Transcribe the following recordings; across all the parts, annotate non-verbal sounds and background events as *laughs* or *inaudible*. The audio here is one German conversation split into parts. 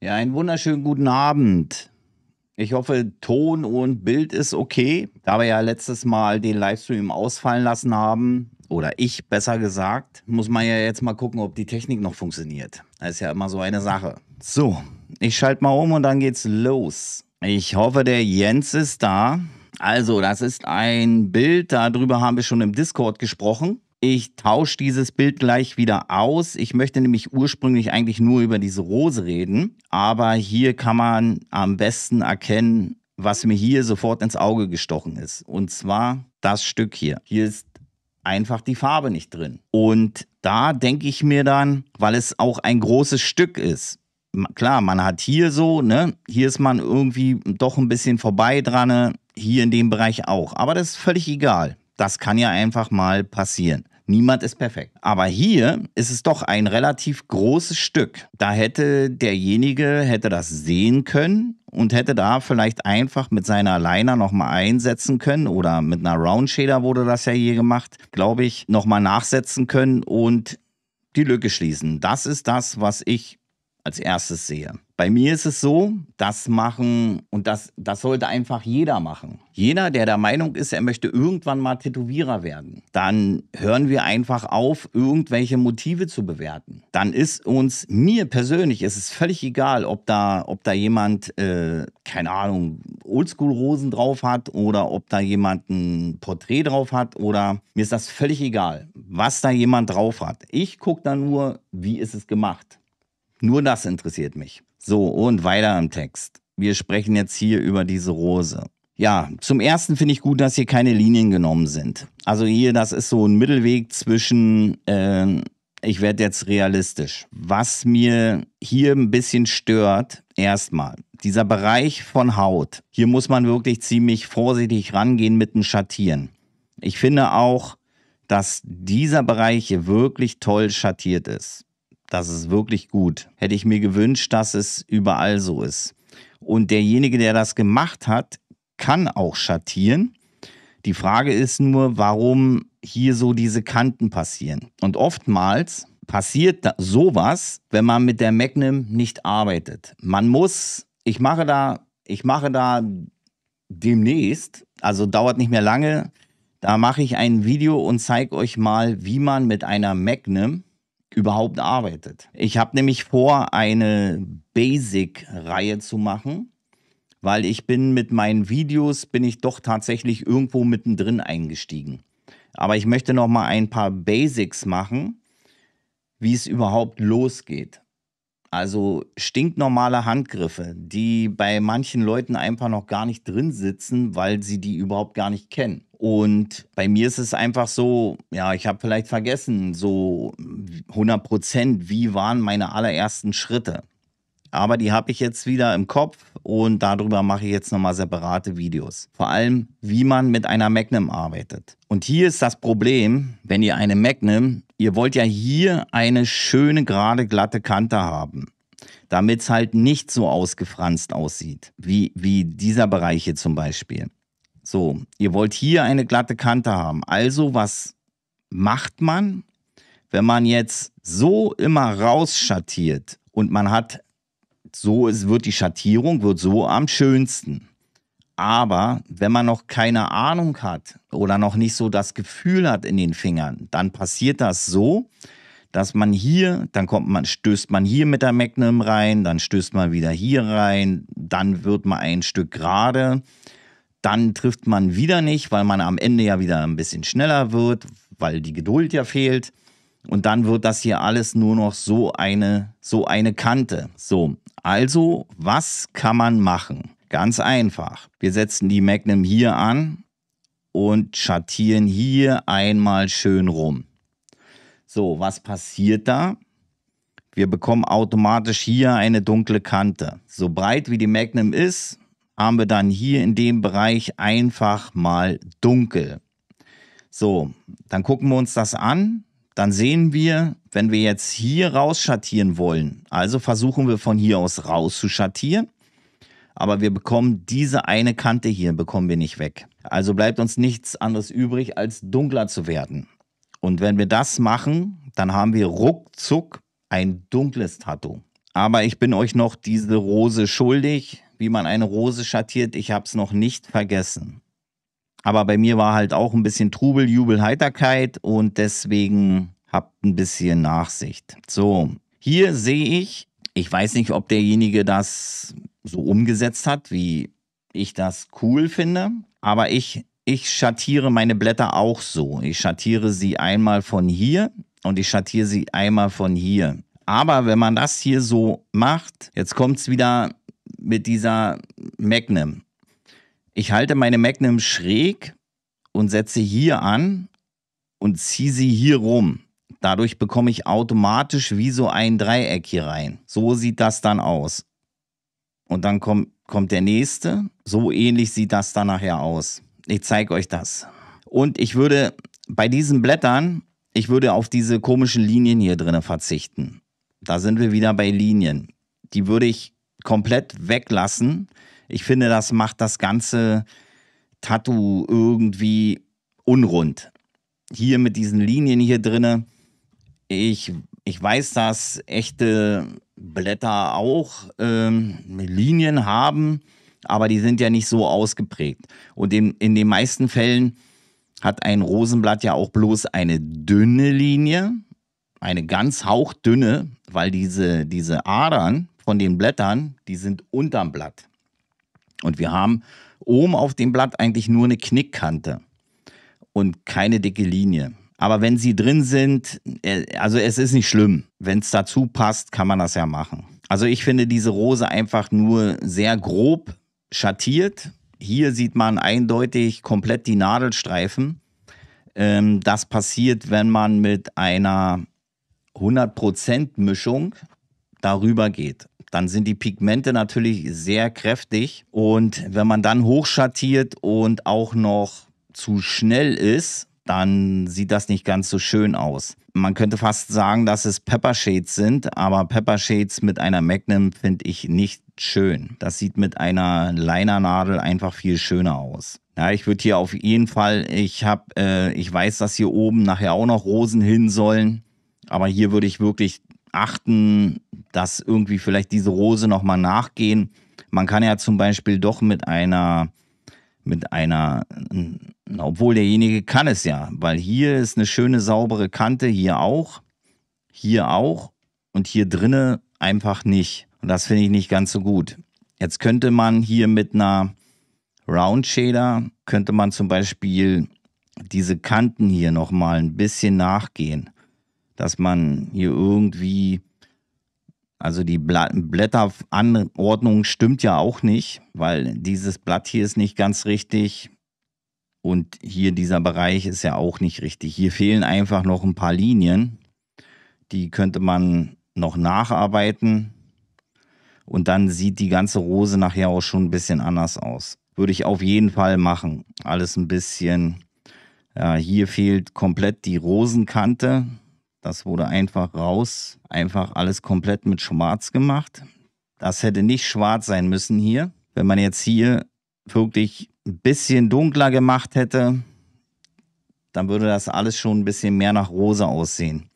Ja, einen wunderschönen guten Abend. Ich hoffe, Ton und Bild ist okay. Da wir ja letztes Mal den Livestream ausfallen lassen haben, oder ich besser gesagt, muss man ja jetzt mal gucken, ob die Technik noch funktioniert. Das ist ja immer so eine Sache. So, ich schalte mal um und dann geht's los. Ich hoffe, der Jens ist da. Also, das ist ein Bild, darüber haben wir schon im Discord gesprochen. Ich tausche dieses Bild gleich wieder aus. Ich möchte nämlich ursprünglich eigentlich nur über diese Rose reden, aber hier kann man am besten erkennen, was mir hier sofort ins Auge gestochen ist. Und zwar das Stück hier. Hier ist einfach die Farbe nicht drin. Und da denke ich mir dann, weil es auch ein großes Stück ist, klar, man hat hier so, ne, hier ist man irgendwie doch ein bisschen vorbei dran, hier in dem Bereich auch. Aber das ist völlig egal. Das kann ja einfach mal passieren. Niemand ist perfekt. Aber hier ist es doch ein relativ großes Stück. Da hätte derjenige, hätte das sehen können und hätte da vielleicht einfach mit seiner Liner nochmal einsetzen können oder mit einer Round Shader wurde das ja hier gemacht, glaube ich, nochmal nachsetzen können und die Lücke schließen. Das ist das, was ich als erstes sehe. Bei mir ist es so, das machen, und das, das sollte einfach jeder machen. Jeder, der der Meinung ist, er möchte irgendwann mal Tätowierer werden, dann hören wir einfach auf, irgendwelche Motive zu bewerten. Dann ist uns, mir persönlich, ist es völlig egal, ob da, ob da jemand, äh, keine Ahnung, Oldschool-Rosen drauf hat oder ob da jemand ein Porträt drauf hat oder mir ist das völlig egal, was da jemand drauf hat. Ich gucke da nur, wie ist es gemacht. Nur das interessiert mich. So, und weiter im Text. Wir sprechen jetzt hier über diese Rose. Ja, zum ersten finde ich gut, dass hier keine Linien genommen sind. Also hier, das ist so ein Mittelweg zwischen, äh, ich werde jetzt realistisch. Was mir hier ein bisschen stört, erstmal, dieser Bereich von Haut. Hier muss man wirklich ziemlich vorsichtig rangehen mit dem Schattieren. Ich finde auch, dass dieser Bereich hier wirklich toll schattiert ist. Das ist wirklich gut. Hätte ich mir gewünscht, dass es überall so ist. Und derjenige, der das gemacht hat, kann auch schattieren. Die Frage ist nur, warum hier so diese Kanten passieren. Und oftmals passiert sowas, wenn man mit der Magnum nicht arbeitet. Man muss, ich mache da, ich mache da demnächst, also dauert nicht mehr lange, da mache ich ein Video und zeige euch mal, wie man mit einer Magnum überhaupt arbeitet. Ich habe nämlich vor, eine Basic-Reihe zu machen, weil ich bin mit meinen Videos, bin ich doch tatsächlich irgendwo mittendrin eingestiegen. Aber ich möchte noch mal ein paar Basics machen, wie es überhaupt losgeht. Also stinknormale Handgriffe, die bei manchen Leuten einfach noch gar nicht drin sitzen, weil sie die überhaupt gar nicht kennen. Und bei mir ist es einfach so, ja, ich habe vielleicht vergessen, so 100 Prozent, wie waren meine allerersten Schritte aber die habe ich jetzt wieder im Kopf und darüber mache ich jetzt nochmal separate Videos. Vor allem, wie man mit einer Magnum arbeitet. Und hier ist das Problem, wenn ihr eine Magnum, ihr wollt ja hier eine schöne, gerade, glatte Kante haben damit es halt nicht so ausgefranst aussieht, wie, wie dieser Bereich hier zum Beispiel. So, ihr wollt hier eine glatte Kante haben. Also, was macht man, wenn man jetzt so immer rausschattiert und man hat so ist, wird die Schattierung wird so am schönsten. Aber wenn man noch keine Ahnung hat oder noch nicht so das Gefühl hat in den Fingern, dann passiert das so, dass man hier, dann kommt man, stößt man hier mit der Magnum rein, dann stößt man wieder hier rein, dann wird man ein Stück gerade, dann trifft man wieder nicht, weil man am Ende ja wieder ein bisschen schneller wird, weil die Geduld ja fehlt. Und dann wird das hier alles nur noch so eine, so eine Kante. So. Also, was kann man machen? Ganz einfach. Wir setzen die Magnum hier an und schattieren hier einmal schön rum. So, was passiert da? Wir bekommen automatisch hier eine dunkle Kante. So breit wie die Magnum ist, haben wir dann hier in dem Bereich einfach mal dunkel. So, dann gucken wir uns das an. Dann sehen wir, wenn wir jetzt hier rausschattieren wollen, also versuchen wir von hier aus rauszuschattieren, aber wir bekommen diese eine Kante hier, bekommen wir nicht weg. Also bleibt uns nichts anderes übrig, als dunkler zu werden. Und wenn wir das machen, dann haben wir ruckzuck ein dunkles Tattoo. Aber ich bin euch noch diese Rose schuldig, wie man eine Rose schattiert. Ich habe es noch nicht vergessen. Aber bei mir war halt auch ein bisschen Trubel, Jubel, Heiterkeit und deswegen habt ein bisschen Nachsicht. So, hier sehe ich, ich weiß nicht, ob derjenige das so umgesetzt hat, wie ich das cool finde, aber ich, ich schattiere meine Blätter auch so. Ich schattiere sie einmal von hier und ich schattiere sie einmal von hier. Aber wenn man das hier so macht, jetzt kommt es wieder mit dieser Magnum. Ich halte meine Magnum schräg und setze hier an und ziehe sie hier rum. Dadurch bekomme ich automatisch wie so ein Dreieck hier rein. So sieht das dann aus. Und dann kommt, kommt der nächste. So ähnlich sieht das dann nachher aus. Ich zeige euch das. Und ich würde bei diesen Blättern, ich würde auf diese komischen Linien hier drin verzichten. Da sind wir wieder bei Linien. Die würde ich komplett weglassen. Ich finde, das macht das ganze Tattoo irgendwie unrund. Hier mit diesen Linien hier drinne, ich, ich weiß, dass echte Blätter auch ähm, Linien haben, aber die sind ja nicht so ausgeprägt. Und in, in den meisten Fällen hat ein Rosenblatt ja auch bloß eine dünne Linie, eine ganz hauchdünne, weil diese, diese Adern von den Blättern, die sind unterm Blatt. Und wir haben oben auf dem Blatt eigentlich nur eine Knickkante und keine dicke Linie. Aber wenn sie drin sind, äh, also es ist nicht schlimm. Wenn es dazu passt, kann man das ja machen. Also ich finde diese Rose einfach nur sehr grob schattiert. Hier sieht man eindeutig komplett die Nadelstreifen. Ähm, das passiert, wenn man mit einer 100% Mischung darüber geht. Dann sind die Pigmente natürlich sehr kräftig und wenn man dann hochschattiert und auch noch zu schnell ist, dann sieht das nicht ganz so schön aus. Man könnte fast sagen, dass es Pepper Shades sind, aber Pepper Shades mit einer Magnum finde ich nicht schön. Das sieht mit einer Linernadel einfach viel schöner aus. Ja, ich würde hier auf jeden Fall, ich habe, äh, ich weiß, dass hier oben nachher auch noch Rosen hin sollen, aber hier würde ich wirklich achten, dass irgendwie vielleicht diese Rose nochmal nachgehen. Man kann ja zum Beispiel doch mit einer mit einer, obwohl derjenige kann es ja, weil hier ist eine schöne saubere Kante, hier auch, hier auch und hier drinnen einfach nicht. Und das finde ich nicht ganz so gut. Jetzt könnte man hier mit einer Round Shader, könnte man zum Beispiel diese Kanten hier nochmal ein bisschen nachgehen, dass man hier irgendwie also die Blätteranordnung stimmt ja auch nicht, weil dieses Blatt hier ist nicht ganz richtig und hier dieser Bereich ist ja auch nicht richtig. Hier fehlen einfach noch ein paar Linien, die könnte man noch nacharbeiten und dann sieht die ganze Rose nachher auch schon ein bisschen anders aus. Würde ich auf jeden Fall machen. Alles ein bisschen, ja, hier fehlt komplett die Rosenkante das wurde einfach raus, einfach alles komplett mit schwarz gemacht. Das hätte nicht schwarz sein müssen hier. Wenn man jetzt hier wirklich ein bisschen dunkler gemacht hätte, dann würde das alles schon ein bisschen mehr nach rosa aussehen.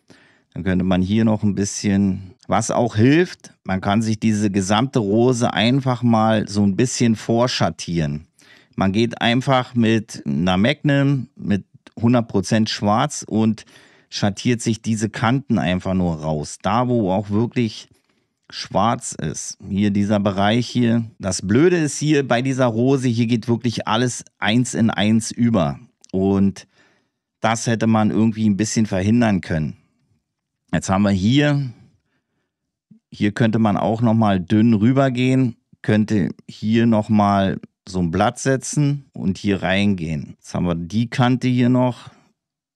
Dann könnte man hier noch ein bisschen, was auch hilft, man kann sich diese gesamte Rose einfach mal so ein bisschen vorschattieren. Man geht einfach mit einer Magnum, mit 100% schwarz und schattiert sich diese Kanten einfach nur raus. Da, wo auch wirklich schwarz ist. Hier dieser Bereich hier. Das Blöde ist hier bei dieser Rose, hier geht wirklich alles eins in eins über. Und das hätte man irgendwie ein bisschen verhindern können. Jetzt haben wir hier, hier könnte man auch nochmal dünn rübergehen, könnte hier nochmal so ein Blatt setzen und hier reingehen. Jetzt haben wir die Kante hier noch,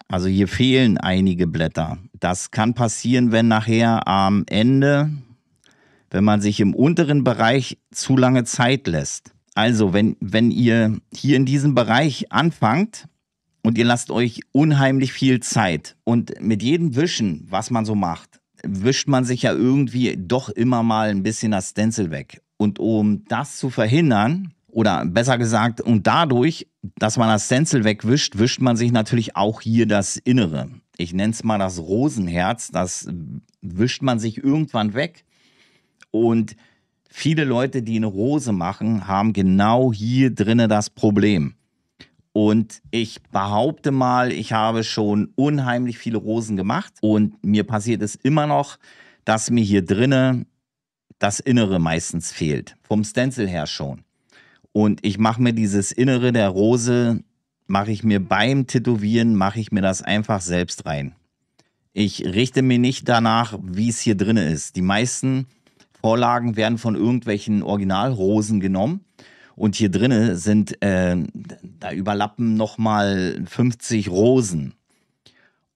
also hier fehlen einige Blätter. Das kann passieren, wenn nachher am Ende, wenn man sich im unteren Bereich zu lange Zeit lässt. Also wenn, wenn ihr hier in diesem Bereich anfangt und ihr lasst euch unheimlich viel Zeit und mit jedem Wischen, was man so macht, wischt man sich ja irgendwie doch immer mal ein bisschen das Stencil weg. Und um das zu verhindern, oder besser gesagt, und dadurch, dass man das Stencil wegwischt, wischt man sich natürlich auch hier das Innere. Ich nenne es mal das Rosenherz, das wischt man sich irgendwann weg. Und viele Leute, die eine Rose machen, haben genau hier drinne das Problem. Und ich behaupte mal, ich habe schon unheimlich viele Rosen gemacht und mir passiert es immer noch, dass mir hier drinne das Innere meistens fehlt. Vom Stencil her schon. Und ich mache mir dieses Innere der Rose, mache ich mir beim Tätowieren, mache ich mir das einfach selbst rein. Ich richte mir nicht danach, wie es hier drin ist. Die meisten Vorlagen werden von irgendwelchen Originalrosen genommen. Und hier drinnen sind, äh, da überlappen nochmal 50 Rosen.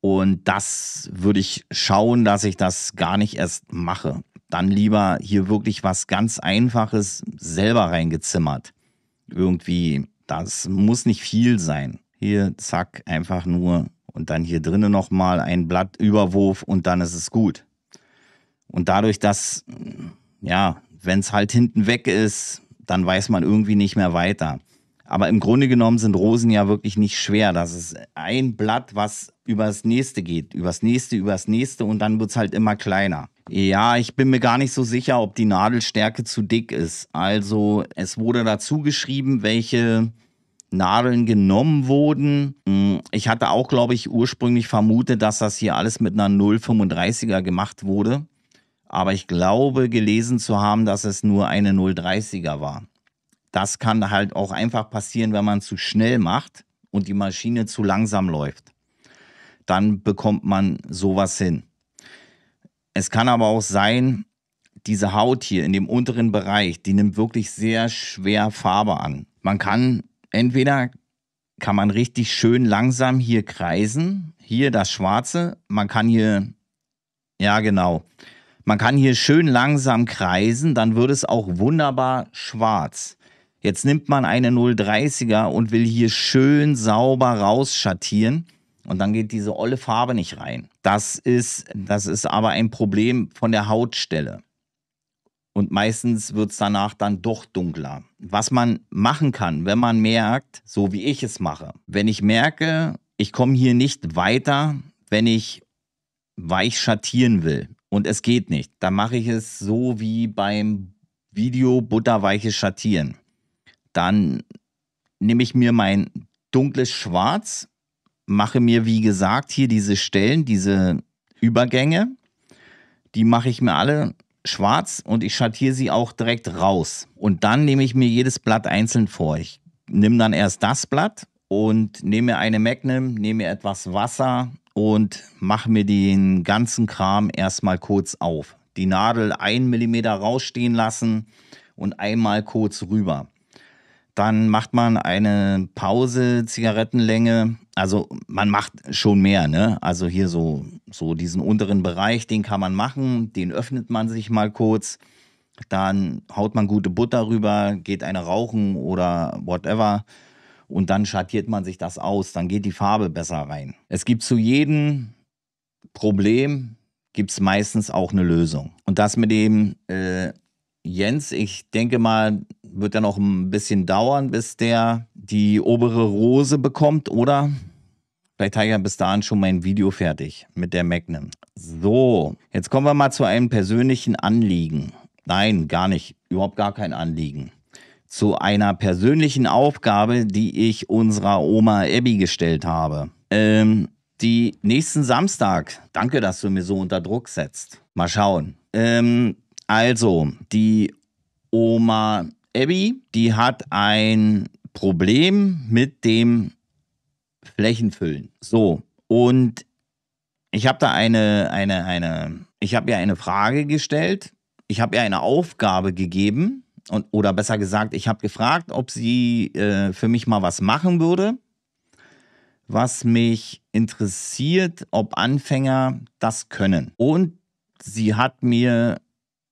Und das würde ich schauen, dass ich das gar nicht erst mache. Dann lieber hier wirklich was ganz Einfaches selber reingezimmert irgendwie, das muss nicht viel sein. Hier, zack, einfach nur und dann hier drinnen nochmal ein Blatt Überwurf und dann ist es gut. Und dadurch, dass, ja, wenn es halt hinten weg ist, dann weiß man irgendwie nicht mehr weiter. Aber im Grunde genommen sind Rosen ja wirklich nicht schwer. Das ist ein Blatt, was über das nächste geht, übers nächste, übers nächste und dann wird es halt immer kleiner. Ja, ich bin mir gar nicht so sicher, ob die Nadelstärke zu dick ist. Also es wurde dazu geschrieben, welche Nadeln genommen wurden. Hm, ich hatte auch, glaube ich, ursprünglich vermutet, dass das hier alles mit einer 0,35er gemacht wurde. Aber ich glaube gelesen zu haben, dass es nur eine 0,30er war. Das kann halt auch einfach passieren, wenn man zu schnell macht und die Maschine zu langsam läuft. Dann bekommt man sowas hin. Es kann aber auch sein, diese Haut hier in dem unteren Bereich, die nimmt wirklich sehr schwer Farbe an. Man kann entweder kann man richtig schön langsam hier kreisen, hier das Schwarze, man kann hier, ja genau, man kann hier schön langsam kreisen, dann wird es auch wunderbar schwarz. Jetzt nimmt man eine 030er und will hier schön sauber rausschattieren und dann geht diese olle Farbe nicht rein. Das ist, mhm. das ist aber ein Problem von der Hautstelle. Und meistens wird es danach dann doch dunkler. Was man machen kann, wenn man merkt, so wie ich es mache, wenn ich merke, ich komme hier nicht weiter, wenn ich weich schattieren will und es geht nicht, dann mache ich es so wie beim Video butterweiches Schattieren. Dann nehme ich mir mein dunkles Schwarz mache mir, wie gesagt, hier diese Stellen, diese Übergänge, die mache ich mir alle schwarz und ich schattiere sie auch direkt raus. Und dann nehme ich mir jedes Blatt einzeln vor. Ich nehme dann erst das Blatt und nehme eine Magnum, nehme etwas Wasser und mache mir den ganzen Kram erstmal kurz auf. Die Nadel einen Millimeter rausstehen lassen und einmal kurz rüber. Dann macht man eine Pause, Zigarettenlänge also man macht schon mehr, ne? Also hier so, so diesen unteren Bereich, den kann man machen, den öffnet man sich mal kurz, dann haut man gute Butter rüber, geht eine rauchen oder whatever und dann schattiert man sich das aus, dann geht die Farbe besser rein. Es gibt zu jedem Problem, gibt es meistens auch eine Lösung. Und das mit dem äh, Jens, ich denke mal, wird ja noch ein bisschen dauern, bis der die obere Rose bekommt, oder? Vielleicht habe ich ja bis dahin schon mein Video fertig mit der Magnum. So, jetzt kommen wir mal zu einem persönlichen Anliegen. Nein, gar nicht. Überhaupt gar kein Anliegen. Zu einer persönlichen Aufgabe, die ich unserer Oma Abby gestellt habe. Ähm, die nächsten Samstag. Danke, dass du mir so unter Druck setzt. Mal schauen. Ähm, also, die Oma Abby, die hat ein Problem mit dem Flächen füllen. So, und ich habe da eine, eine, eine, ich habe ihr eine Frage gestellt, ich habe ihr eine Aufgabe gegeben und, oder besser gesagt, ich habe gefragt, ob sie äh, für mich mal was machen würde, was mich interessiert, ob Anfänger das können. Und sie hat mir,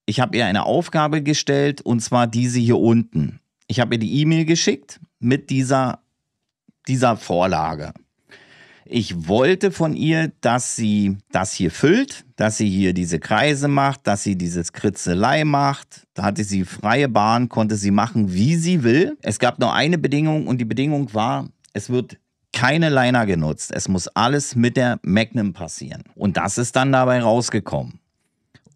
ich habe ihr eine Aufgabe gestellt und zwar diese hier unten. Ich habe ihr die E-Mail geschickt mit dieser dieser Vorlage. Ich wollte von ihr, dass sie das hier füllt, dass sie hier diese Kreise macht, dass sie dieses Kritzelei macht. Da hatte sie freie Bahn, konnte sie machen, wie sie will. Es gab nur eine Bedingung und die Bedingung war, es wird keine Liner genutzt. Es muss alles mit der Magnum passieren. Und das ist dann dabei rausgekommen.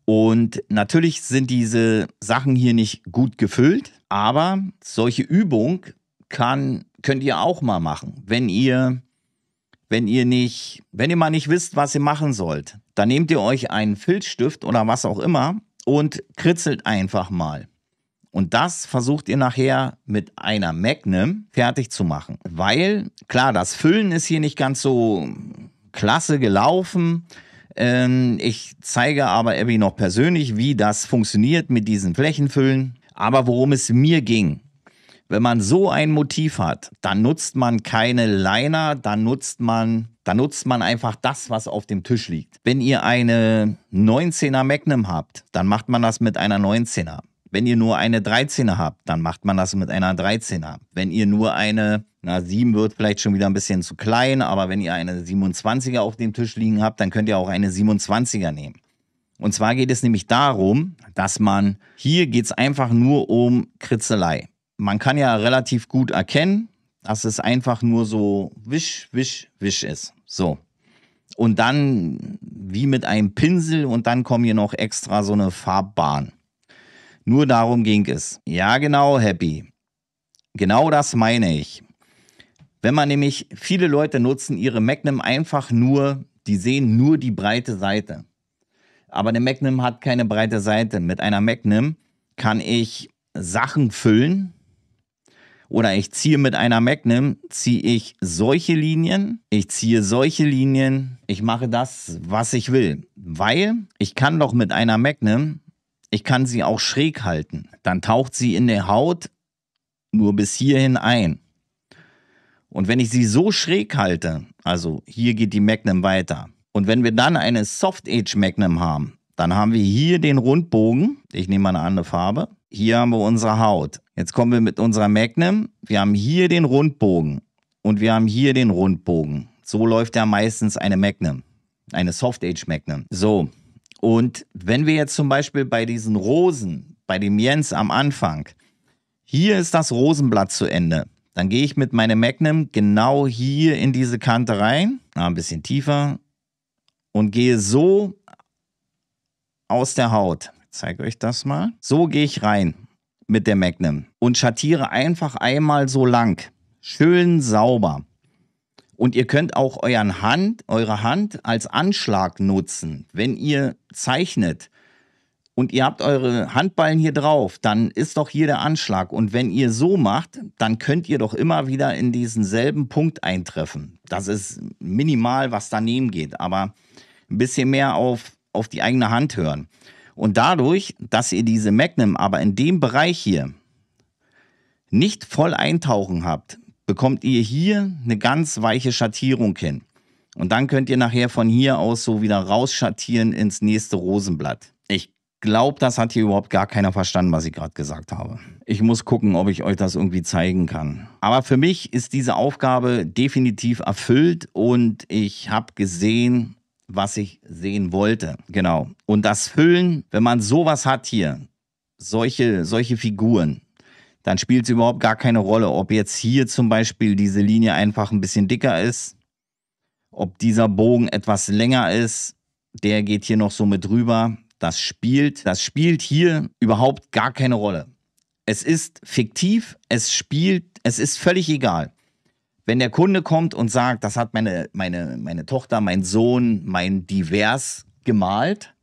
Und natürlich sind diese Sachen hier nicht gut gefüllt, aber solche Übung kann könnt ihr auch mal machen. Wenn ihr, wenn ihr nicht, wenn ihr mal nicht wisst, was ihr machen sollt, dann nehmt ihr euch einen Filzstift oder was auch immer und kritzelt einfach mal. Und das versucht ihr nachher mit einer Magnum fertig zu machen. Weil, klar, das Füllen ist hier nicht ganz so klasse gelaufen. Ähm, ich zeige aber Abby noch persönlich, wie das funktioniert mit diesen Flächenfüllen. Aber worum es mir ging, wenn man so ein Motiv hat, dann nutzt man keine Liner, dann nutzt man, dann nutzt man einfach das, was auf dem Tisch liegt. Wenn ihr eine 19er Magnum habt, dann macht man das mit einer 19er. Wenn ihr nur eine 13er habt, dann macht man das mit einer 13er. Wenn ihr nur eine, na 7 wird vielleicht schon wieder ein bisschen zu klein, aber wenn ihr eine 27er auf dem Tisch liegen habt, dann könnt ihr auch eine 27er nehmen. Und zwar geht es nämlich darum, dass man, hier geht es einfach nur um Kritzelei man kann ja relativ gut erkennen, dass es einfach nur so wisch, wisch, wisch ist. So. Und dann wie mit einem Pinsel und dann kommen hier noch extra so eine Farbbahn. Nur darum ging es. Ja, genau, Happy. Genau das meine ich. Wenn man nämlich, viele Leute nutzen ihre Magnum einfach nur, die sehen nur die breite Seite. Aber eine Magnum hat keine breite Seite. Mit einer Magnum kann ich Sachen füllen, oder ich ziehe mit einer Magnum, ziehe ich solche Linien, ich ziehe solche Linien, ich mache das, was ich will. Weil ich kann doch mit einer Magnum, ich kann sie auch schräg halten. Dann taucht sie in der Haut nur bis hierhin ein. Und wenn ich sie so schräg halte, also hier geht die Magnum weiter. Und wenn wir dann eine Soft Edge Magnum haben, dann haben wir hier den Rundbogen. Ich nehme mal eine andere Farbe. Hier haben wir unsere Haut. Jetzt kommen wir mit unserer Magnum. Wir haben hier den Rundbogen und wir haben hier den Rundbogen. So läuft ja meistens eine Magnum, eine Soft Age Magnum. So, und wenn wir jetzt zum Beispiel bei diesen Rosen, bei dem Jens am Anfang, hier ist das Rosenblatt zu Ende. Dann gehe ich mit meinem Magnum genau hier in diese Kante rein, ein bisschen tiefer und gehe so aus der Haut. Ich zeige euch das mal. So gehe ich rein mit der Magnum und schattiere einfach einmal so lang. Schön sauber. Und ihr könnt auch euren Hand, eure Hand als Anschlag nutzen. Wenn ihr zeichnet und ihr habt eure Handballen hier drauf, dann ist doch hier der Anschlag. Und wenn ihr so macht, dann könnt ihr doch immer wieder in diesen selben Punkt eintreffen. Das ist minimal, was daneben geht, aber ein bisschen mehr auf, auf die eigene Hand hören. Und dadurch, dass ihr diese Magnum aber in dem Bereich hier nicht voll eintauchen habt, bekommt ihr hier eine ganz weiche Schattierung hin. Und dann könnt ihr nachher von hier aus so wieder rausschattieren ins nächste Rosenblatt. Ich glaube, das hat hier überhaupt gar keiner verstanden, was ich gerade gesagt habe. Ich muss gucken, ob ich euch das irgendwie zeigen kann. Aber für mich ist diese Aufgabe definitiv erfüllt und ich habe gesehen, was ich sehen wollte. Genau. Und das Füllen, wenn man sowas hat hier, solche, solche Figuren, dann spielt es überhaupt gar keine Rolle, ob jetzt hier zum Beispiel diese Linie einfach ein bisschen dicker ist, ob dieser Bogen etwas länger ist, der geht hier noch so mit drüber. Das spielt, das spielt hier überhaupt gar keine Rolle. Es ist fiktiv, es spielt, es ist völlig egal wenn der Kunde kommt und sagt, das hat meine, meine, meine Tochter, mein Sohn, mein Divers gemalt,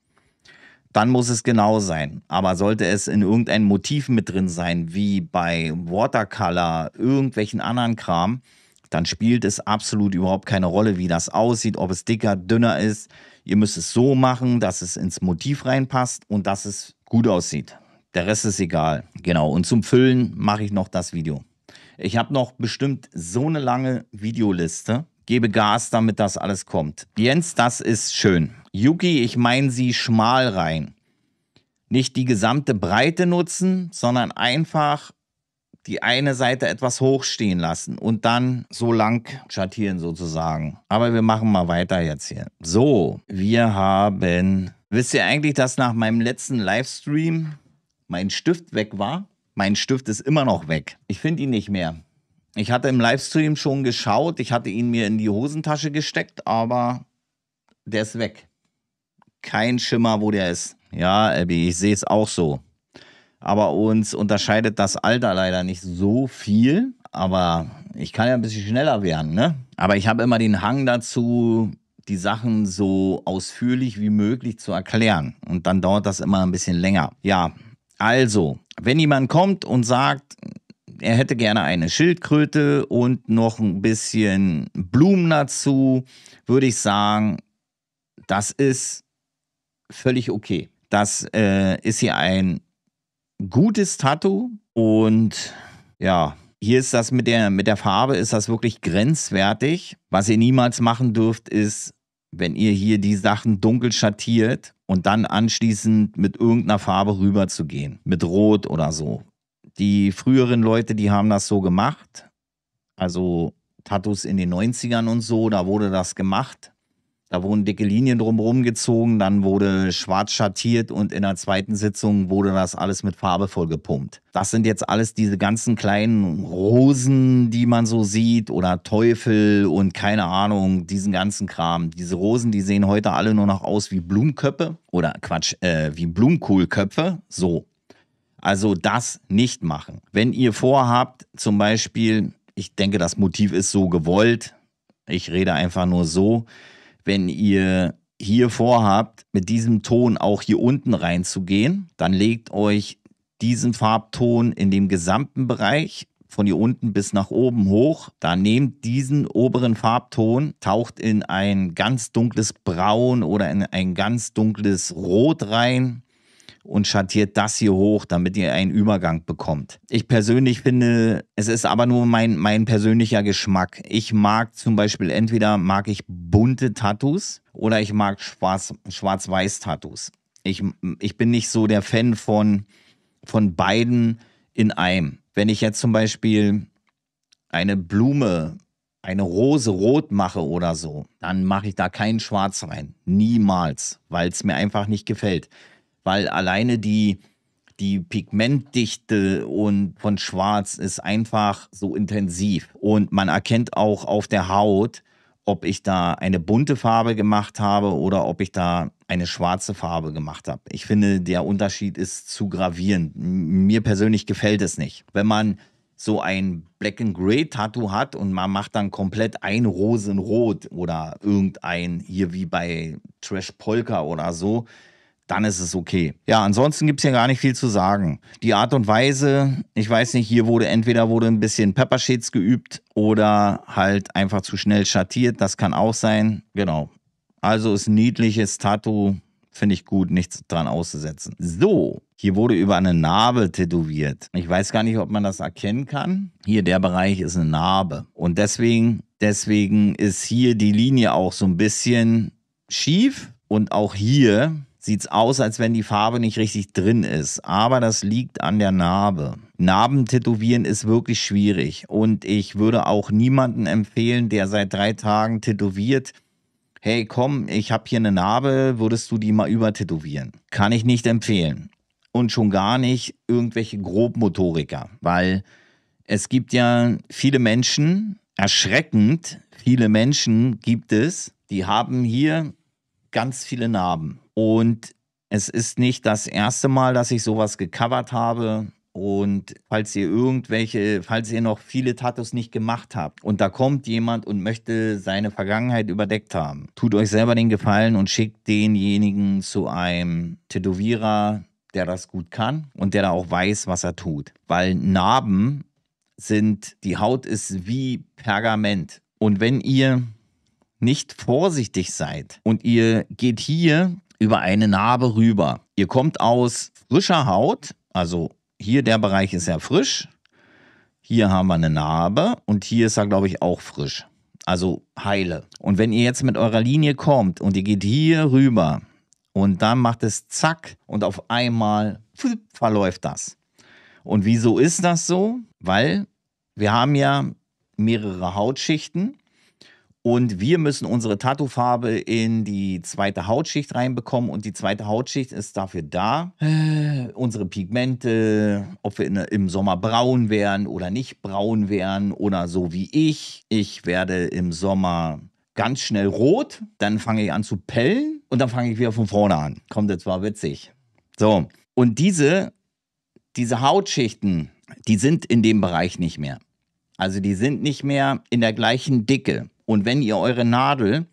dann muss es genau sein. Aber sollte es in irgendeinem Motiv mit drin sein, wie bei Watercolor, irgendwelchen anderen Kram, dann spielt es absolut überhaupt keine Rolle, wie das aussieht, ob es dicker, dünner ist. Ihr müsst es so machen, dass es ins Motiv reinpasst und dass es gut aussieht. Der Rest ist egal. Genau. Und zum Füllen mache ich noch das Video. Ich habe noch bestimmt so eine lange Videoliste. Gebe Gas, damit das alles kommt. Jens, das ist schön. Yuki, ich meine sie schmal rein. Nicht die gesamte Breite nutzen, sondern einfach die eine Seite etwas hochstehen lassen und dann so lang schattieren sozusagen. Aber wir machen mal weiter jetzt hier. So, wir haben... Wisst ihr eigentlich, dass nach meinem letzten Livestream mein Stift weg war? Mein Stift ist immer noch weg. Ich finde ihn nicht mehr. Ich hatte im Livestream schon geschaut, ich hatte ihn mir in die Hosentasche gesteckt, aber der ist weg. Kein Schimmer, wo der ist. Ja, Abby, ich sehe es auch so. Aber uns unterscheidet das Alter leider nicht so viel. Aber ich kann ja ein bisschen schneller werden, ne? Aber ich habe immer den Hang dazu, die Sachen so ausführlich wie möglich zu erklären. Und dann dauert das immer ein bisschen länger. Ja, also, wenn jemand kommt und sagt, er hätte gerne eine Schildkröte und noch ein bisschen Blumen dazu, würde ich sagen, das ist völlig okay. Das äh, ist hier ein gutes Tattoo und ja, hier ist das mit der, mit der Farbe, ist das wirklich grenzwertig. Was ihr niemals machen dürft, ist wenn ihr hier die Sachen dunkel schattiert und dann anschließend mit irgendeiner Farbe rüberzugehen, mit Rot oder so. Die früheren Leute, die haben das so gemacht. Also Tattoos in den 90ern und so, da wurde das gemacht. Da wurden dicke Linien drumherum gezogen, dann wurde schwarz schattiert und in der zweiten Sitzung wurde das alles mit Farbe vollgepumpt. Das sind jetzt alles diese ganzen kleinen Rosen, die man so sieht oder Teufel und keine Ahnung, diesen ganzen Kram. Diese Rosen, die sehen heute alle nur noch aus wie Blumenköpfe oder Quatsch, äh, wie Blumenkohlköpfe. So. Also das nicht machen. Wenn ihr vorhabt, zum Beispiel, ich denke, das Motiv ist so gewollt, ich rede einfach nur so, wenn ihr hier vorhabt, mit diesem Ton auch hier unten reinzugehen, dann legt euch diesen Farbton in dem gesamten Bereich von hier unten bis nach oben hoch. Dann nehmt diesen oberen Farbton, taucht in ein ganz dunkles Braun oder in ein ganz dunkles Rot rein und schattiert das hier hoch, damit ihr einen Übergang bekommt. Ich persönlich finde, es ist aber nur mein, mein persönlicher Geschmack. Ich mag zum Beispiel entweder mag ich bunte Tattoos oder ich mag Schwarz-Weiß-Tattoos. ich, ich bin nicht so der Fan von, von beiden in einem. Wenn ich jetzt zum Beispiel eine Blume, eine Rose rot mache oder so, dann mache ich da keinen Schwarz rein. Niemals, weil es mir einfach nicht gefällt weil alleine die, die Pigmentdichte und von Schwarz ist einfach so intensiv. Und man erkennt auch auf der Haut, ob ich da eine bunte Farbe gemacht habe oder ob ich da eine schwarze Farbe gemacht habe. Ich finde, der Unterschied ist zu gravierend. Mir persönlich gefällt es nicht. Wenn man so ein Black and Gray Tattoo hat und man macht dann komplett ein Rosenrot oder irgendein hier wie bei Trash Polka oder so, dann ist es okay. Ja, ansonsten gibt es hier gar nicht viel zu sagen. Die Art und Weise, ich weiß nicht, hier wurde entweder wurde ein bisschen Peppershades geübt oder halt einfach zu schnell schattiert, das kann auch sein. Genau. Also ist niedliches Tattoo, finde ich gut, nichts dran auszusetzen. So, hier wurde über eine Narbe tätowiert. Ich weiß gar nicht, ob man das erkennen kann. Hier der Bereich ist eine Narbe und deswegen deswegen ist hier die Linie auch so ein bisschen schief und auch hier sieht es aus, als wenn die Farbe nicht richtig drin ist. Aber das liegt an der Narbe. Narben tätowieren ist wirklich schwierig. Und ich würde auch niemanden empfehlen, der seit drei Tagen tätowiert, hey komm, ich habe hier eine Narbe, würdest du die mal übertätowieren? Kann ich nicht empfehlen. Und schon gar nicht irgendwelche Grobmotoriker, weil es gibt ja viele Menschen, erschreckend viele Menschen gibt es, die haben hier ganz viele Narben. Und es ist nicht das erste Mal, dass ich sowas gecovert habe. Und falls ihr irgendwelche, falls ihr noch viele Tattoos nicht gemacht habt und da kommt jemand und möchte seine Vergangenheit überdeckt haben, tut euch selber den Gefallen und schickt denjenigen zu einem Tätowierer, der das gut kann und der da auch weiß, was er tut. Weil Narben sind, die Haut ist wie Pergament. Und wenn ihr nicht vorsichtig seid und ihr geht hier über eine Narbe rüber. Ihr kommt aus frischer Haut, also hier der Bereich ist ja frisch. Hier haben wir eine Narbe und hier ist er, glaube ich, auch frisch. Also heile. Und wenn ihr jetzt mit eurer Linie kommt und ihr geht hier rüber und dann macht es zack und auf einmal verläuft das. Und wieso ist das so? Weil wir haben ja mehrere Hautschichten und wir müssen unsere Tattoofarbe in die zweite Hautschicht reinbekommen. Und die zweite Hautschicht ist dafür da, äh, unsere Pigmente, ob wir in, im Sommer braun werden oder nicht braun werden oder so wie ich. Ich werde im Sommer ganz schnell rot, dann fange ich an zu pellen und dann fange ich wieder von vorne an. Kommt jetzt war witzig. So. Und diese, diese Hautschichten, die sind in dem Bereich nicht mehr. Also die sind nicht mehr in der gleichen Dicke. Und wenn ihr eure Nadel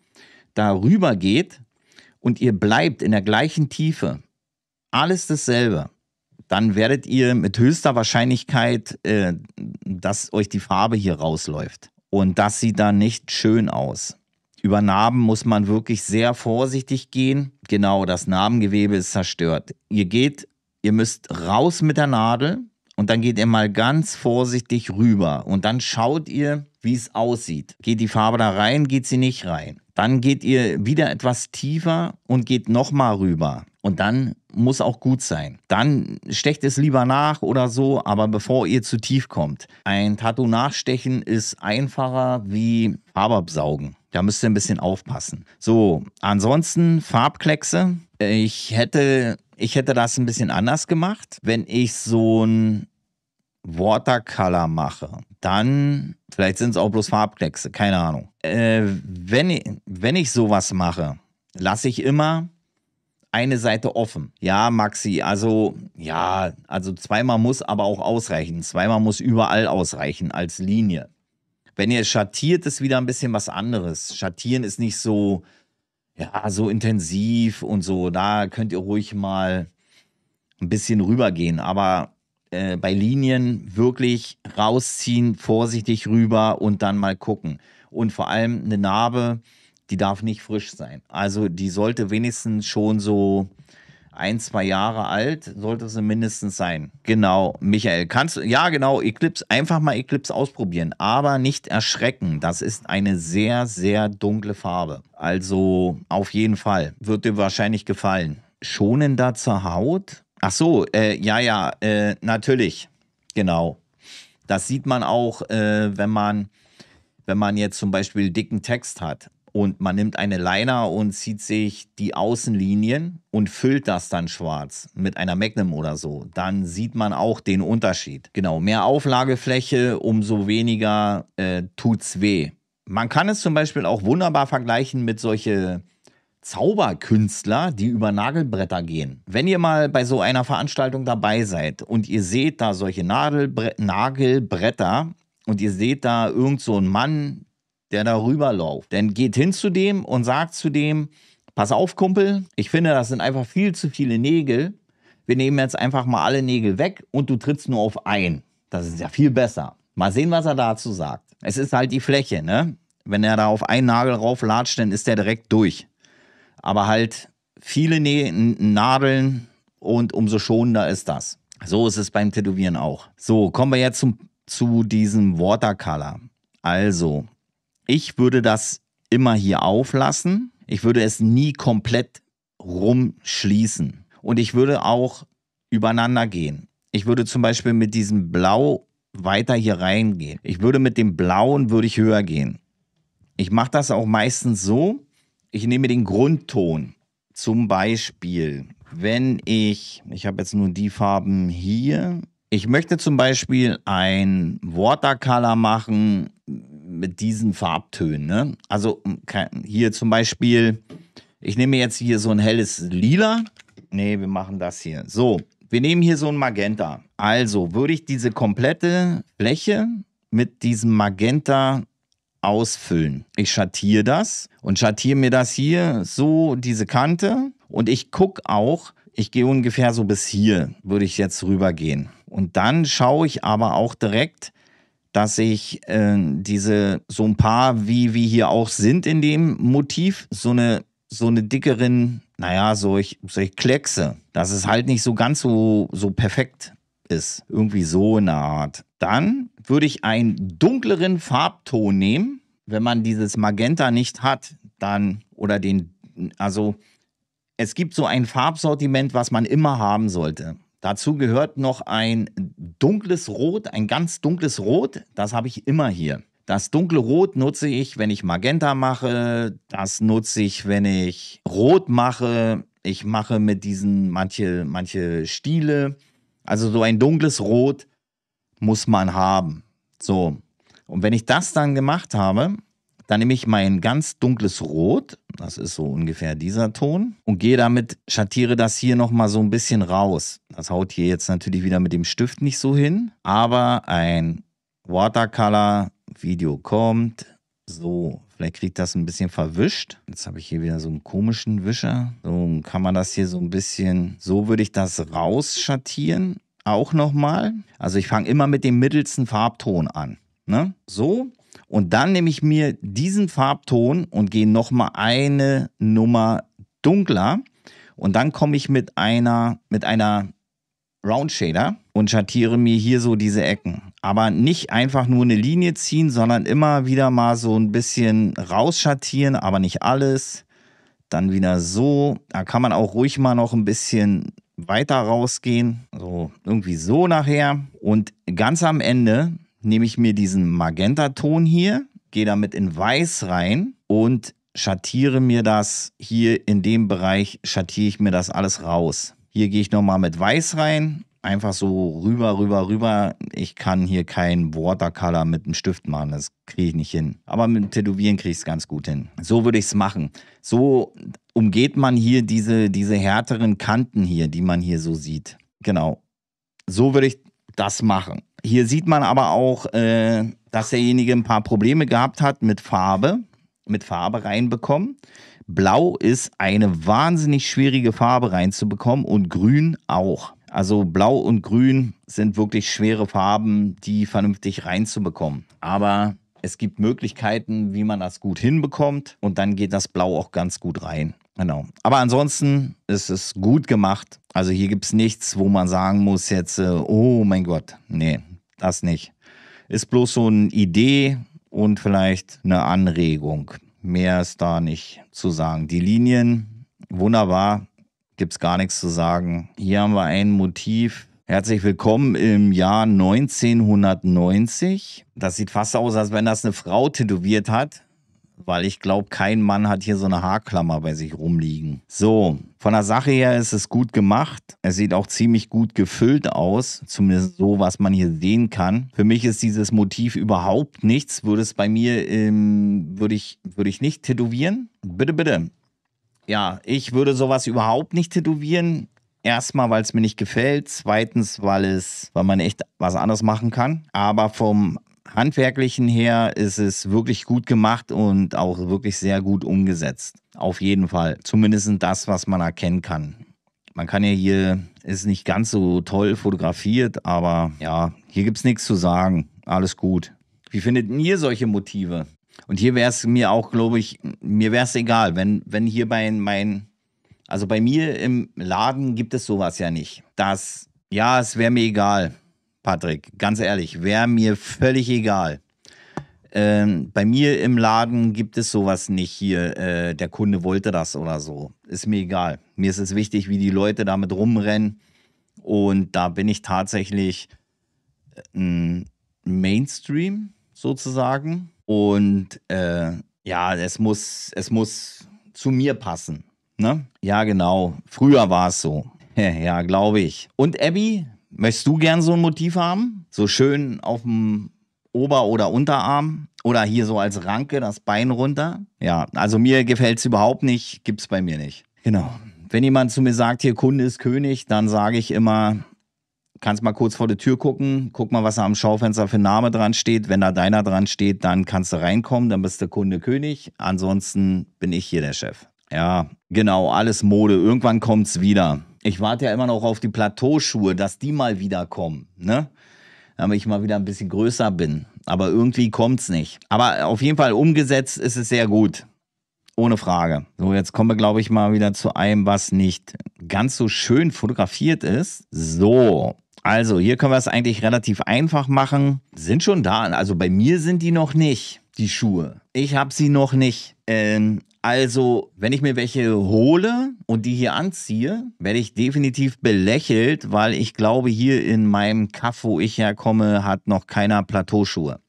darüber geht und ihr bleibt in der gleichen Tiefe, alles dasselbe, dann werdet ihr mit höchster Wahrscheinlichkeit, äh, dass euch die Farbe hier rausläuft. Und das sieht dann nicht schön aus. Über Narben muss man wirklich sehr vorsichtig gehen. Genau, das Narbengewebe ist zerstört. Ihr geht, ihr müsst raus mit der Nadel und dann geht ihr mal ganz vorsichtig rüber. Und dann schaut ihr, wie es aussieht. Geht die Farbe da rein, geht sie nicht rein. Dann geht ihr wieder etwas tiefer und geht nochmal rüber. Und dann muss auch gut sein. Dann stecht es lieber nach oder so, aber bevor ihr zu tief kommt. Ein Tattoo nachstechen ist einfacher wie Farbe absaugen. Da müsst ihr ein bisschen aufpassen. So, ansonsten Farbkleckse. Ich hätte, ich hätte das ein bisschen anders gemacht, wenn ich so ein Watercolor mache, dann vielleicht sind es auch bloß Farbkleckse, keine Ahnung. Äh, wenn, wenn ich sowas mache, lasse ich immer eine Seite offen. Ja, Maxi, also ja, also zweimal muss aber auch ausreichen. Zweimal muss überall ausreichen als Linie. Wenn ihr schattiert, ist wieder ein bisschen was anderes. Schattieren ist nicht so, ja, so intensiv und so. Da könnt ihr ruhig mal ein bisschen rübergehen. Aber äh, bei Linien wirklich rausziehen, vorsichtig rüber und dann mal gucken. Und vor allem eine Narbe, die darf nicht frisch sein. Also die sollte wenigstens schon so ein, zwei Jahre alt, sollte sie mindestens sein. Genau, Michael, kannst du, ja genau, Eclipse, einfach mal Eclipse ausprobieren, aber nicht erschrecken. Das ist eine sehr, sehr dunkle Farbe. Also auf jeden Fall, wird dir wahrscheinlich gefallen. Schonender zur Haut, Ach so, äh, ja, ja, äh, natürlich. Genau. Das sieht man auch, äh, wenn, man, wenn man jetzt zum Beispiel dicken Text hat und man nimmt eine Liner und zieht sich die Außenlinien und füllt das dann schwarz mit einer Magnum oder so. Dann sieht man auch den Unterschied. Genau, mehr Auflagefläche, umso weniger äh, tut's weh. Man kann es zum Beispiel auch wunderbar vergleichen mit solchen Zauberkünstler, die über Nagelbretter gehen. Wenn ihr mal bei so einer Veranstaltung dabei seid und ihr seht da solche Nadelbre Nagelbretter und ihr seht da irgend so einen Mann, der da rüberläuft, dann geht hin zu dem und sagt zu dem, pass auf Kumpel, ich finde, das sind einfach viel zu viele Nägel. Wir nehmen jetzt einfach mal alle Nägel weg und du trittst nur auf einen. Das ist ja viel besser. Mal sehen, was er dazu sagt. Es ist halt die Fläche, ne? Wenn er da auf einen Nagel rauflatscht, dann ist der direkt durch aber halt viele Nadeln und umso schonender ist das. So ist es beim Tätowieren auch. So, kommen wir jetzt zum, zu diesem Watercolor. Also, ich würde das immer hier auflassen. Ich würde es nie komplett rumschließen. Und ich würde auch übereinander gehen. Ich würde zum Beispiel mit diesem Blau weiter hier reingehen. Ich würde mit dem Blauen würde ich höher gehen. Ich mache das auch meistens so, ich nehme den Grundton. Zum Beispiel, wenn ich, ich habe jetzt nur die Farben hier. Ich möchte zum Beispiel ein Watercolor machen mit diesen Farbtönen. Ne? Also hier zum Beispiel, ich nehme jetzt hier so ein helles Lila. Ne, wir machen das hier. So, wir nehmen hier so ein Magenta. Also würde ich diese komplette Fläche mit diesem Magenta ausfüllen. Ich schattiere das und schattiere mir das hier so, diese Kante. Und ich gucke auch, ich gehe ungefähr so bis hier, würde ich jetzt rübergehen. Und dann schaue ich aber auch direkt, dass ich äh, diese, so ein paar, wie wir hier auch sind in dem Motiv, so eine, so eine dickeren, naja, solch, solch Kleckse, dass es halt nicht so ganz so, so perfekt ist. Irgendwie so in der Art. Dann würde ich einen dunkleren Farbton nehmen. Wenn man dieses Magenta nicht hat, dann oder den, also es gibt so ein Farbsortiment, was man immer haben sollte. Dazu gehört noch ein dunkles Rot, ein ganz dunkles Rot. Das habe ich immer hier. Das dunkle Rot nutze ich, wenn ich Magenta mache. Das nutze ich, wenn ich Rot mache. Ich mache mit diesen manche, manche Stiele. Also so ein dunkles Rot muss man haben. So. Und wenn ich das dann gemacht habe, dann nehme ich mein ganz dunkles Rot, das ist so ungefähr dieser Ton, und gehe damit, schattiere das hier nochmal so ein bisschen raus. Das haut hier jetzt natürlich wieder mit dem Stift nicht so hin, aber ein Watercolor-Video kommt. So, vielleicht kriegt das ein bisschen verwischt. Jetzt habe ich hier wieder so einen komischen Wischer. So kann man das hier so ein bisschen, so würde ich das rausschattieren auch nochmal. Also ich fange immer mit dem mittelsten Farbton an. Ne? So. Und dann nehme ich mir diesen Farbton und gehe nochmal eine Nummer dunkler. Und dann komme ich mit einer, mit einer Round Shader und schattiere mir hier so diese Ecken. Aber nicht einfach nur eine Linie ziehen, sondern immer wieder mal so ein bisschen rausschattieren, aber nicht alles. Dann wieder so. Da kann man auch ruhig mal noch ein bisschen weiter rausgehen, so irgendwie so nachher. Und ganz am Ende nehme ich mir diesen Magenta-Ton hier, gehe damit in Weiß rein und schattiere mir das hier in dem Bereich, schattiere ich mir das alles raus. Hier gehe ich nochmal mit Weiß rein einfach so rüber, rüber, rüber. Ich kann hier kein Watercolor mit einem Stift machen, das kriege ich nicht hin. Aber mit dem Tätowieren kriege ich es ganz gut hin. So würde ich es machen. So umgeht man hier diese, diese härteren Kanten hier, die man hier so sieht. Genau. So würde ich das machen. Hier sieht man aber auch, äh, dass derjenige ein paar Probleme gehabt hat mit Farbe, mit Farbe reinbekommen. Blau ist eine wahnsinnig schwierige Farbe reinzubekommen und grün auch. Also Blau und Grün sind wirklich schwere Farben, die vernünftig reinzubekommen. Aber es gibt Möglichkeiten, wie man das gut hinbekommt und dann geht das Blau auch ganz gut rein. Genau. Aber ansonsten ist es gut gemacht. Also hier gibt es nichts, wo man sagen muss jetzt, äh, oh mein Gott, nee, das nicht. Ist bloß so eine Idee und vielleicht eine Anregung. Mehr ist da nicht zu sagen. Die Linien, wunderbar gibt es gar nichts zu sagen. Hier haben wir ein Motiv. Herzlich willkommen im Jahr 1990. Das sieht fast aus, als wenn das eine Frau tätowiert hat, weil ich glaube, kein Mann hat hier so eine Haarklammer bei sich rumliegen. So, von der Sache her ist es gut gemacht. Es sieht auch ziemlich gut gefüllt aus, zumindest so, was man hier sehen kann. Für mich ist dieses Motiv überhaupt nichts. Würde es bei mir, ähm, würde ich, würde ich nicht tätowieren. Bitte, bitte ja, ich würde sowas überhaupt nicht tätowieren. Erstmal, weil es mir nicht gefällt. Zweitens, weil es, weil man echt was anderes machen kann. Aber vom handwerklichen her ist es wirklich gut gemacht und auch wirklich sehr gut umgesetzt. Auf jeden Fall. Zumindest das, was man erkennen kann. Man kann ja hier, ist nicht ganz so toll fotografiert, aber ja, hier gibt es nichts zu sagen. Alles gut. Wie findet ihr solche Motive? Und hier wäre es mir auch, glaube ich, mir wäre es egal, wenn, wenn hier bei mein, also bei mir im Laden gibt es sowas ja nicht. Das, ja, es wäre mir egal, Patrick, ganz ehrlich, wäre mir völlig egal. Ähm, bei mir im Laden gibt es sowas nicht hier. Äh, der Kunde wollte das oder so. Ist mir egal. Mir ist es wichtig, wie die Leute damit rumrennen. Und da bin ich tatsächlich äh, ein Mainstream sozusagen. Und äh, ja, es muss, es muss zu mir passen. Ne? Ja, genau. Früher war es so. *laughs* ja, glaube ich. Und Abby, möchtest du gern so ein Motiv haben? So schön auf dem Ober- oder Unterarm? Oder hier so als Ranke das Bein runter? Ja, also mir gefällt es überhaupt nicht. Gibt es bei mir nicht. Genau. Wenn jemand zu mir sagt, hier Kunde ist König, dann sage ich immer, kannst mal kurz vor die Tür gucken, guck mal, was da am Schaufenster für Name dran steht. Wenn da deiner dran steht, dann kannst du reinkommen, dann bist du Kunde König. Ansonsten bin ich hier der Chef. Ja, genau, alles Mode. Irgendwann kommt's wieder. Ich warte ja immer noch auf die Plateauschuhe, dass die mal wieder kommen, ne? Damit ich mal wieder ein bisschen größer bin. Aber irgendwie kommt's nicht. Aber auf jeden Fall umgesetzt ist es sehr gut. Ohne Frage. So, jetzt kommen wir, glaube ich, mal wieder zu einem, was nicht ganz so schön fotografiert ist. So, also, hier können wir es eigentlich relativ einfach machen. Sind schon da. Also bei mir sind die noch nicht, die Schuhe. Ich habe sie noch nicht. Ähm, also, wenn ich mir welche hole und die hier anziehe, werde ich definitiv belächelt, weil ich glaube, hier in meinem Kaff, wo ich herkomme, hat noch keiner Plateauschuhe.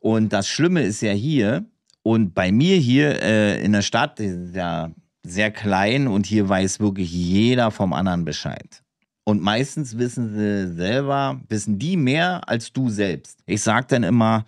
Und das Schlimme ist ja hier und bei mir hier äh, in der Stadt, ja sehr klein und hier weiß wirklich jeder vom anderen Bescheid. Und meistens wissen sie selber, wissen die mehr als du selbst. Ich sage dann immer,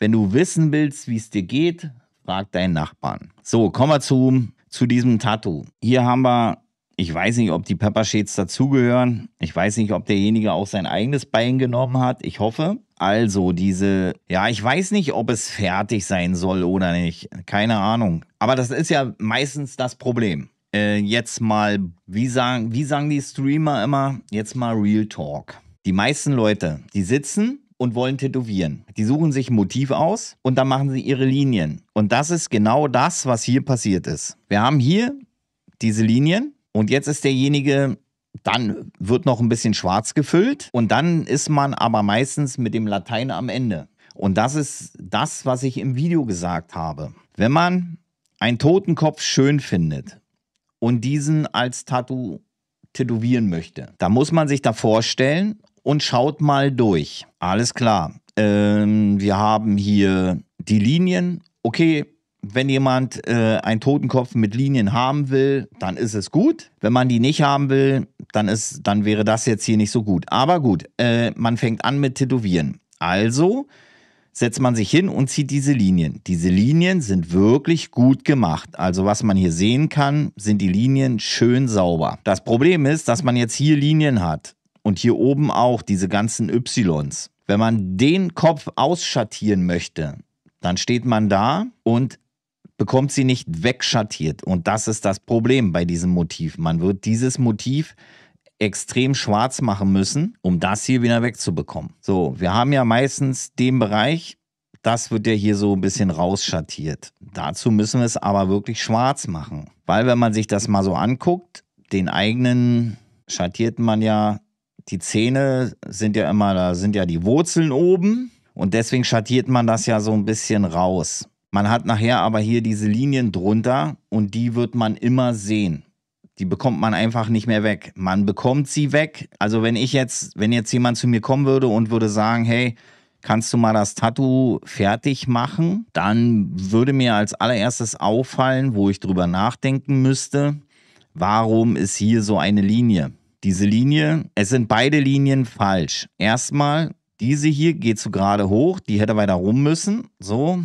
wenn du wissen willst, wie es dir geht, frag deinen Nachbarn. So, kommen wir zu, zu diesem Tattoo. Hier haben wir, ich weiß nicht, ob die Peppershades dazugehören. Ich weiß nicht, ob derjenige auch sein eigenes Bein genommen hat. Ich hoffe. Also diese, ja, ich weiß nicht, ob es fertig sein soll oder nicht. Keine Ahnung. Aber das ist ja meistens das Problem äh, jetzt mal, wie sagen, wie sagen die Streamer immer, jetzt mal Real Talk. Die meisten Leute, die sitzen und wollen tätowieren. Die suchen sich ein Motiv aus und dann machen sie ihre Linien. Und das ist genau das, was hier passiert ist. Wir haben hier diese Linien und jetzt ist derjenige, dann wird noch ein bisschen schwarz gefüllt und dann ist man aber meistens mit dem Latein am Ende. Und das ist das, was ich im Video gesagt habe. Wenn man einen Totenkopf schön findet und diesen als Tattoo tätowieren möchte. Da muss man sich da vorstellen und schaut mal durch. Alles klar. Ähm, wir haben hier die Linien. Okay, wenn jemand äh, einen Totenkopf mit Linien haben will, dann ist es gut. Wenn man die nicht haben will, dann, ist, dann wäre das jetzt hier nicht so gut. Aber gut, äh, man fängt an mit Tätowieren. Also setzt man sich hin und zieht diese Linien. Diese Linien sind wirklich gut gemacht. Also was man hier sehen kann, sind die Linien schön sauber. Das Problem ist, dass man jetzt hier Linien hat und hier oben auch diese ganzen Ys. Wenn man den Kopf ausschattieren möchte, dann steht man da und bekommt sie nicht wegschattiert. Und das ist das Problem bei diesem Motiv. Man wird dieses Motiv extrem schwarz machen müssen, um das hier wieder wegzubekommen. So, wir haben ja meistens den Bereich, das wird ja hier so ein bisschen rausschattiert. Dazu müssen wir es aber wirklich schwarz machen. Weil wenn man sich das mal so anguckt, den eigenen schattiert man ja, die Zähne sind ja immer, da sind ja die Wurzeln oben und deswegen schattiert man das ja so ein bisschen raus. Man hat nachher aber hier diese Linien drunter und die wird man immer sehen die bekommt man einfach nicht mehr weg. Man bekommt sie weg. Also wenn ich jetzt, wenn jetzt jemand zu mir kommen würde und würde sagen, hey, kannst du mal das Tattoo fertig machen, dann würde mir als allererstes auffallen, wo ich drüber nachdenken müsste, warum ist hier so eine Linie? Diese Linie, es sind beide Linien falsch. Erstmal, diese hier geht zu gerade hoch, die hätte weiter rum müssen. So,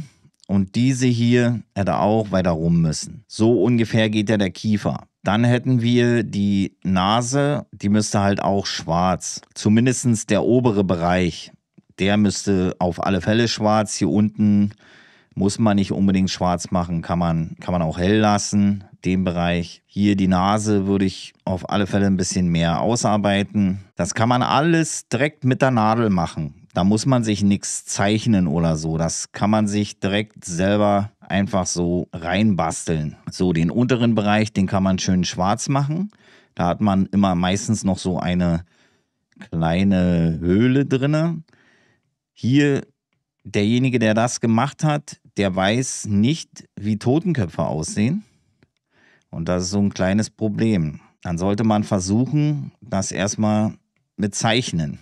und diese hier hätte auch weiter rum müssen. So ungefähr geht ja der Kiefer. Dann hätten wir die Nase, die müsste halt auch schwarz. Zumindest der obere Bereich, der müsste auf alle Fälle schwarz. Hier unten muss man nicht unbedingt schwarz machen, kann man, kann man auch hell lassen. Den Bereich hier die Nase würde ich auf alle Fälle ein bisschen mehr ausarbeiten. Das kann man alles direkt mit der Nadel machen da muss man sich nichts zeichnen oder so. Das kann man sich direkt selber einfach so reinbasteln. So, den unteren Bereich, den kann man schön schwarz machen. Da hat man immer meistens noch so eine kleine Höhle drin. Hier derjenige, der das gemacht hat, der weiß nicht, wie Totenköpfe aussehen. Und das ist so ein kleines Problem. Dann sollte man versuchen, das erstmal mit Zeichnen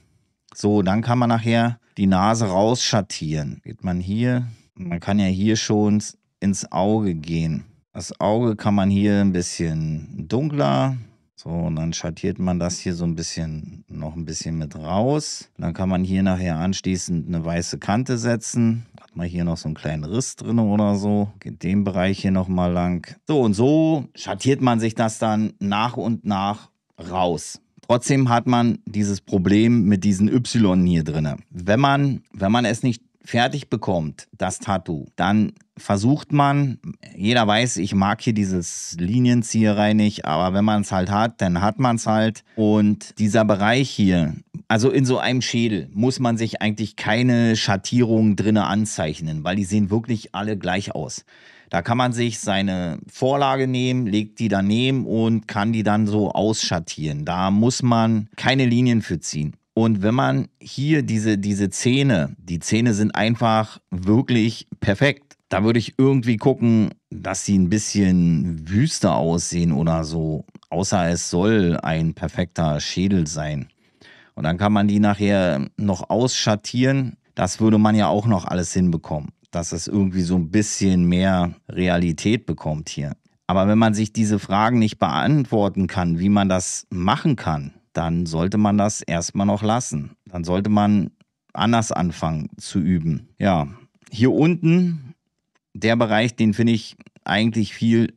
so, dann kann man nachher die Nase rausschattieren. Geht man hier, man kann ja hier schon ins Auge gehen. Das Auge kann man hier ein bisschen dunkler. So, und dann schattiert man das hier so ein bisschen, noch ein bisschen mit raus. Dann kann man hier nachher anschließend eine weiße Kante setzen. Hat man hier noch so einen kleinen Riss drin oder so. Geht den Bereich hier nochmal lang. So, und so schattiert man sich das dann nach und nach raus. Trotzdem hat man dieses Problem mit diesen Y hier drin. Wenn man, wenn man es nicht fertig bekommt, das Tattoo, dann versucht man, jeder weiß, ich mag hier dieses Linienzieherei nicht, aber wenn man es halt hat, dann hat man es halt. Und dieser Bereich hier, also in so einem Schädel, muss man sich eigentlich keine Schattierungen drinne anzeichnen, weil die sehen wirklich alle gleich aus. Da kann man sich seine Vorlage nehmen, legt die daneben und kann die dann so ausschattieren. Da muss man keine Linien für ziehen. Und wenn man hier diese, diese Zähne, die Zähne sind einfach wirklich perfekt. Da würde ich irgendwie gucken, dass sie ein bisschen wüster aussehen oder so. Außer es soll ein perfekter Schädel sein. Und dann kann man die nachher noch ausschattieren. Das würde man ja auch noch alles hinbekommen dass es irgendwie so ein bisschen mehr Realität bekommt hier. Aber wenn man sich diese Fragen nicht beantworten kann, wie man das machen kann, dann sollte man das erstmal noch lassen. Dann sollte man anders anfangen zu üben. Ja, hier unten, der Bereich, den finde ich eigentlich viel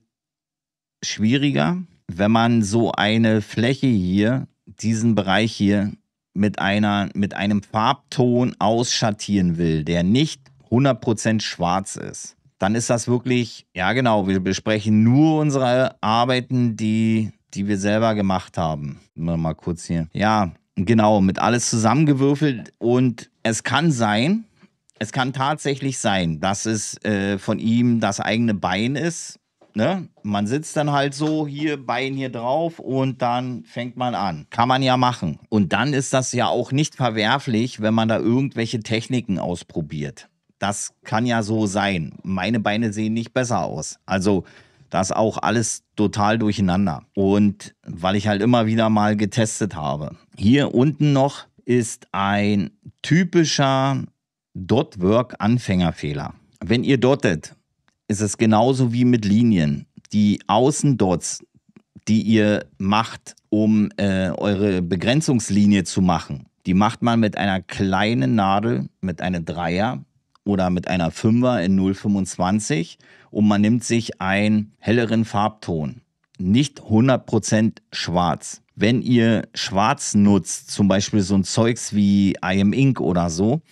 schwieriger, wenn man so eine Fläche hier, diesen Bereich hier mit, einer, mit einem Farbton ausschattieren will, der nicht 100% schwarz ist, dann ist das wirklich, ja genau, wir besprechen nur unsere Arbeiten, die, die wir selber gemacht haben. Mal, kurz hier. Ja, genau, mit alles zusammengewürfelt und es kann sein, es kann tatsächlich sein, dass es äh, von ihm das eigene Bein ist. Ne? Man sitzt dann halt so, hier Bein hier drauf und dann fängt man an. Kann man ja machen. Und dann ist das ja auch nicht verwerflich, wenn man da irgendwelche Techniken ausprobiert das kann ja so sein. Meine Beine sehen nicht besser aus. Also das auch alles total durcheinander. Und weil ich halt immer wieder mal getestet habe. Hier unten noch ist ein typischer Dotwork-Anfängerfehler. Wenn ihr dottet, ist es genauso wie mit Linien. Die Außendots, die ihr macht, um äh, eure Begrenzungslinie zu machen, die macht man mit einer kleinen Nadel, mit einer Dreier, oder mit einer 5er in 0,25 und man nimmt sich einen helleren Farbton. Nicht 100% schwarz. Wenn ihr schwarz nutzt, zum Beispiel so ein Zeugs wie I am Ink oder so,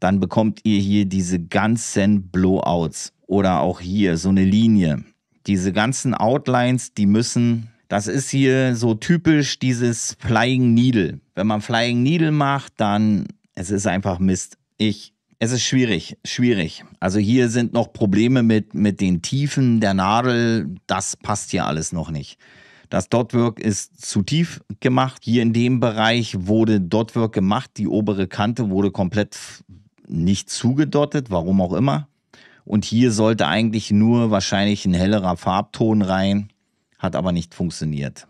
dann bekommt ihr hier diese ganzen Blowouts oder auch hier so eine Linie. Diese ganzen Outlines, die müssen, das ist hier so typisch dieses Flying Needle. Wenn man Flying Needle macht, dann, es ist einfach Mist. Ich es ist schwierig, schwierig. Also hier sind noch Probleme mit, mit den Tiefen der Nadel. Das passt hier alles noch nicht. Das Dotwork ist zu tief gemacht. Hier in dem Bereich wurde Dotwork gemacht. Die obere Kante wurde komplett nicht zugedottet, warum auch immer. Und hier sollte eigentlich nur wahrscheinlich ein hellerer Farbton rein, hat aber nicht funktioniert.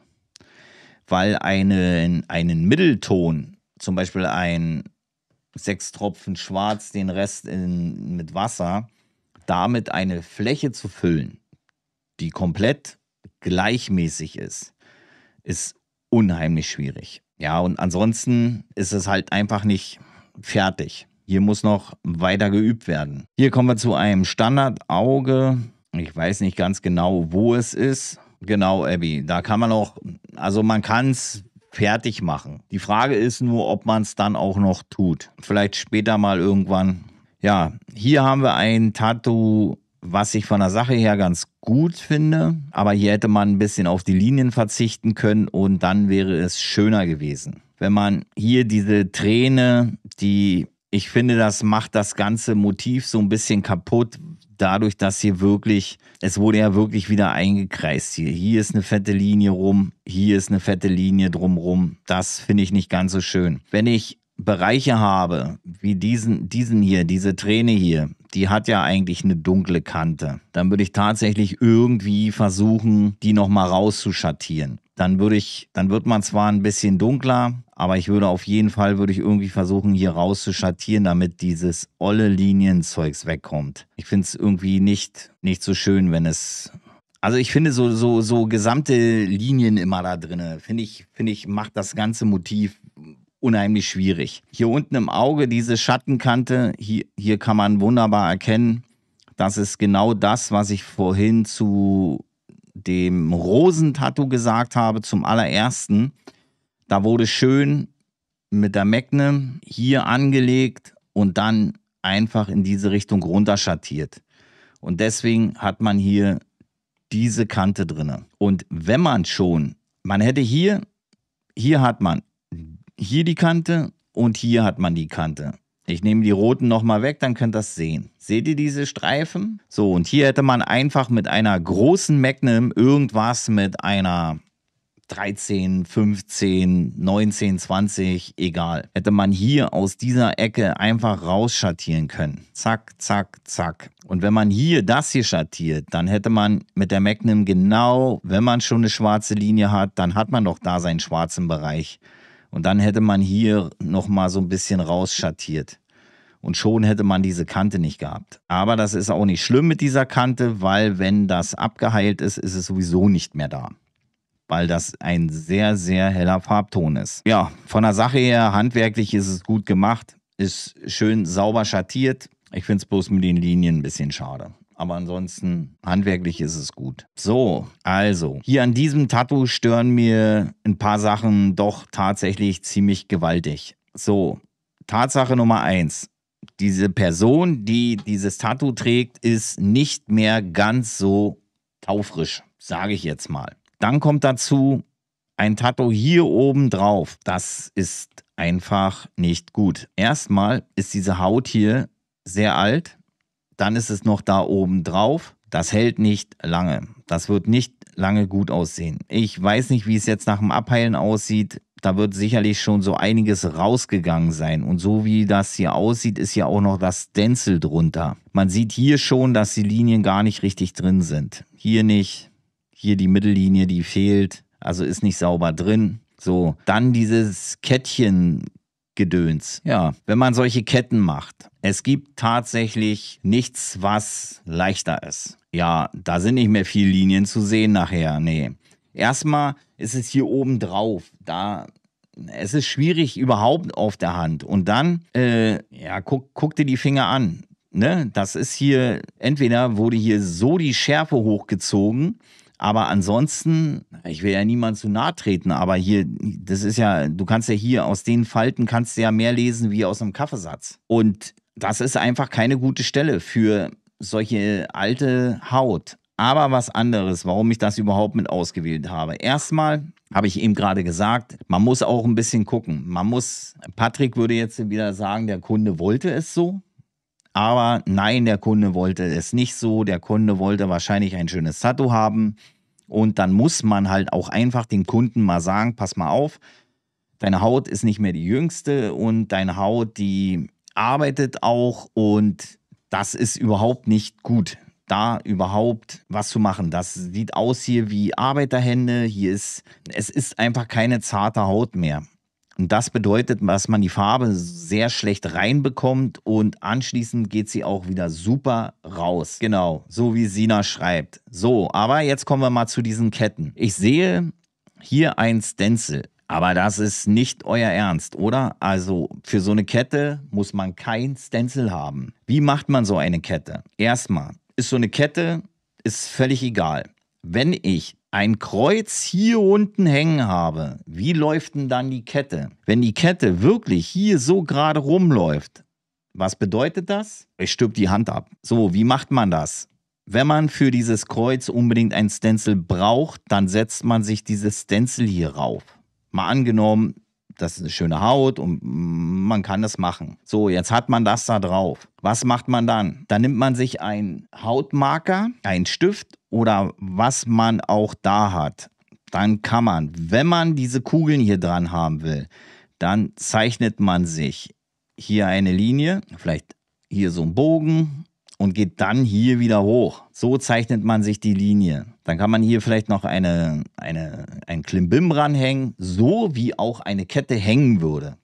Weil einen, einen Mittelton, zum Beispiel ein sechs Tropfen schwarz, den Rest in, mit Wasser, damit eine Fläche zu füllen, die komplett gleichmäßig ist, ist unheimlich schwierig. Ja, und ansonsten ist es halt einfach nicht fertig. Hier muss noch weiter geübt werden. Hier kommen wir zu einem Standardauge. Ich weiß nicht ganz genau, wo es ist. Genau, Abby. Da kann man auch, also man kann es fertig machen. Die Frage ist nur, ob man es dann auch noch tut. Vielleicht später mal irgendwann. Ja, hier haben wir ein Tattoo, was ich von der Sache her ganz gut finde, aber hier hätte man ein bisschen auf die Linien verzichten können und dann wäre es schöner gewesen. Wenn man hier diese Träne, die ich finde, das macht das ganze Motiv so ein bisschen kaputt, dadurch, dass hier wirklich, es wurde ja wirklich wieder eingekreist hier. Hier ist eine fette Linie rum, hier ist eine fette Linie drumrum. Das finde ich nicht ganz so schön. Wenn ich Bereiche habe, wie diesen, diesen hier, diese Träne hier, die hat ja eigentlich eine dunkle Kante. Dann würde ich tatsächlich irgendwie versuchen, die nochmal rauszuschattieren dann würde ich, dann wird man zwar ein bisschen dunkler, aber ich würde auf jeden Fall, würde ich irgendwie versuchen, hier rauszuschattieren, damit dieses olle Linienzeugs wegkommt. Ich finde es irgendwie nicht, nicht so schön, wenn es, also ich finde so, so, so gesamte Linien immer da drin, finde ich, finde ich, macht das ganze Motiv unheimlich schwierig. Hier unten im Auge diese Schattenkante, hier, hier kann man wunderbar erkennen, das ist genau das, was ich vorhin zu dem Rosentattoo gesagt habe zum allerersten. Da wurde schön mit der Magnum hier angelegt und dann einfach in diese Richtung runterschattiert. Und deswegen hat man hier diese Kante drin. Und wenn man schon, man hätte hier, hier hat man hier die Kante und hier hat man die Kante. Ich nehme die roten nochmal weg, dann könnt ihr das sehen. Seht ihr diese Streifen? So, und hier hätte man einfach mit einer großen Magnum irgendwas mit einer 13, 15, 19, 20, egal. Hätte man hier aus dieser Ecke einfach rausschattieren können. Zack, zack, zack. Und wenn man hier das hier schattiert, dann hätte man mit der Magnum genau, wenn man schon eine schwarze Linie hat, dann hat man doch da seinen schwarzen Bereich. Und dann hätte man hier nochmal so ein bisschen rausschattiert. Und schon hätte man diese Kante nicht gehabt. Aber das ist auch nicht schlimm mit dieser Kante, weil wenn das abgeheilt ist, ist es sowieso nicht mehr da. Weil das ein sehr, sehr heller Farbton ist. Ja, von der Sache her, handwerklich ist es gut gemacht, ist schön sauber schattiert. Ich finde es bloß mit den Linien ein bisschen schade. Aber ansonsten, handwerklich ist es gut. So, also, hier an diesem Tattoo stören mir ein paar Sachen doch tatsächlich ziemlich gewaltig. So, Tatsache Nummer eins. Diese Person, die dieses Tattoo trägt, ist nicht mehr ganz so taufrisch, sage ich jetzt mal. Dann kommt dazu ein Tattoo hier oben drauf. Das ist einfach nicht gut. Erstmal ist diese Haut hier sehr alt dann ist es noch da oben drauf. Das hält nicht lange. Das wird nicht lange gut aussehen. Ich weiß nicht, wie es jetzt nach dem Abheilen aussieht. Da wird sicherlich schon so einiges rausgegangen sein. Und so wie das hier aussieht, ist ja auch noch das Stencil drunter. Man sieht hier schon, dass die Linien gar nicht richtig drin sind. Hier nicht. Hier die Mittellinie, die fehlt. Also ist nicht sauber drin. So, dann dieses Kettchen Gedöns. Ja, wenn man solche Ketten macht, es gibt tatsächlich nichts, was leichter ist. Ja, da sind nicht mehr viele Linien zu sehen nachher. Nee. Erstmal ist es hier oben drauf. Da es ist schwierig überhaupt auf der Hand. Und dann, äh, ja, guck, guck dir die Finger an. Ne? Das ist hier, entweder wurde hier so die Schärfe hochgezogen, aber ansonsten, ich will ja niemand zu nahe treten, aber hier, das ist ja, du kannst ja hier aus den Falten kannst du ja mehr lesen wie aus einem Kaffeesatz. Und das ist einfach keine gute Stelle für solche alte Haut. Aber was anderes, warum ich das überhaupt mit ausgewählt habe. Erstmal habe ich eben gerade gesagt, man muss auch ein bisschen gucken. Man muss, Patrick würde jetzt wieder sagen, der Kunde wollte es so. Aber nein, der Kunde wollte es nicht so. Der Kunde wollte wahrscheinlich ein schönes Sato haben. Und dann muss man halt auch einfach den Kunden mal sagen, pass mal auf, deine Haut ist nicht mehr die jüngste und deine Haut, die arbeitet auch und das ist überhaupt nicht gut. Da überhaupt was zu machen. Das sieht aus hier wie Arbeiterhände. Hier ist, es ist einfach keine zarte Haut mehr. Und das bedeutet, dass man die Farbe sehr schlecht reinbekommt und anschließend geht sie auch wieder super raus. Genau, so wie Sina schreibt. So, aber jetzt kommen wir mal zu diesen Ketten. Ich sehe hier ein Stencil. Aber das ist nicht euer Ernst, oder? Also für so eine Kette muss man kein Stencil haben. Wie macht man so eine Kette? Erstmal ist so eine Kette ist völlig egal. Wenn ich ein Kreuz hier unten hängen habe, wie läuft denn dann die Kette? Wenn die Kette wirklich hier so gerade rumläuft, was bedeutet das? Ich stirb die Hand ab. So, wie macht man das? Wenn man für dieses Kreuz unbedingt ein Stencil braucht, dann setzt man sich dieses Stencil hier rauf. Mal angenommen, das ist eine schöne Haut und man kann das machen. So, jetzt hat man das da drauf. Was macht man dann? Dann nimmt man sich einen Hautmarker, einen Stift oder was man auch da hat, dann kann man, wenn man diese Kugeln hier dran haben will, dann zeichnet man sich hier eine Linie, vielleicht hier so einen Bogen und geht dann hier wieder hoch. So zeichnet man sich die Linie. Dann kann man hier vielleicht noch eine, eine, ein Klimbim ranhängen, so wie auch eine Kette hängen würde.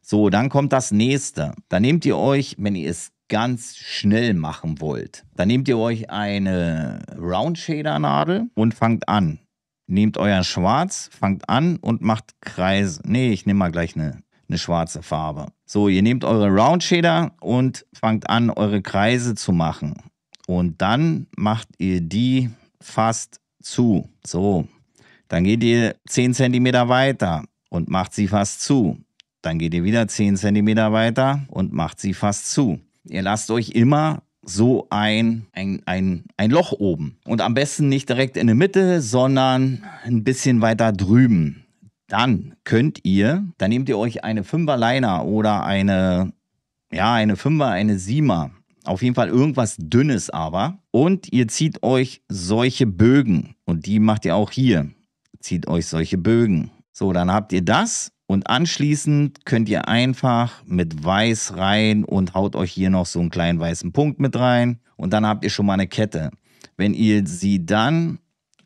So, dann kommt das nächste. Dann nehmt ihr euch, wenn ihr es ganz schnell machen wollt, dann nehmt ihr euch eine Round Shader Nadel und fangt an. Nehmt euer Schwarz, fangt an und macht Kreise. Nee, ich nehme mal gleich eine, eine schwarze Farbe. So, ihr nehmt eure Round Shader und fangt an, eure Kreise zu machen. Und dann macht ihr die fast zu. So, dann geht ihr 10 cm weiter und macht sie fast zu. Dann geht ihr wieder 10 cm weiter und macht sie fast zu. Ihr lasst euch immer so ein, ein, ein, ein Loch oben. Und am besten nicht direkt in der Mitte, sondern ein bisschen weiter drüben. Dann könnt ihr, dann nehmt ihr euch eine 5er Liner oder eine, ja, eine Fünfer, eine Siemer. Auf jeden Fall irgendwas Dünnes aber. Und ihr zieht euch solche Bögen. Und die macht ihr auch hier. Zieht euch solche Bögen. So, dann habt ihr das und anschließend könnt ihr einfach mit weiß rein und haut euch hier noch so einen kleinen weißen Punkt mit rein. Und dann habt ihr schon mal eine Kette. Wenn ihr sie dann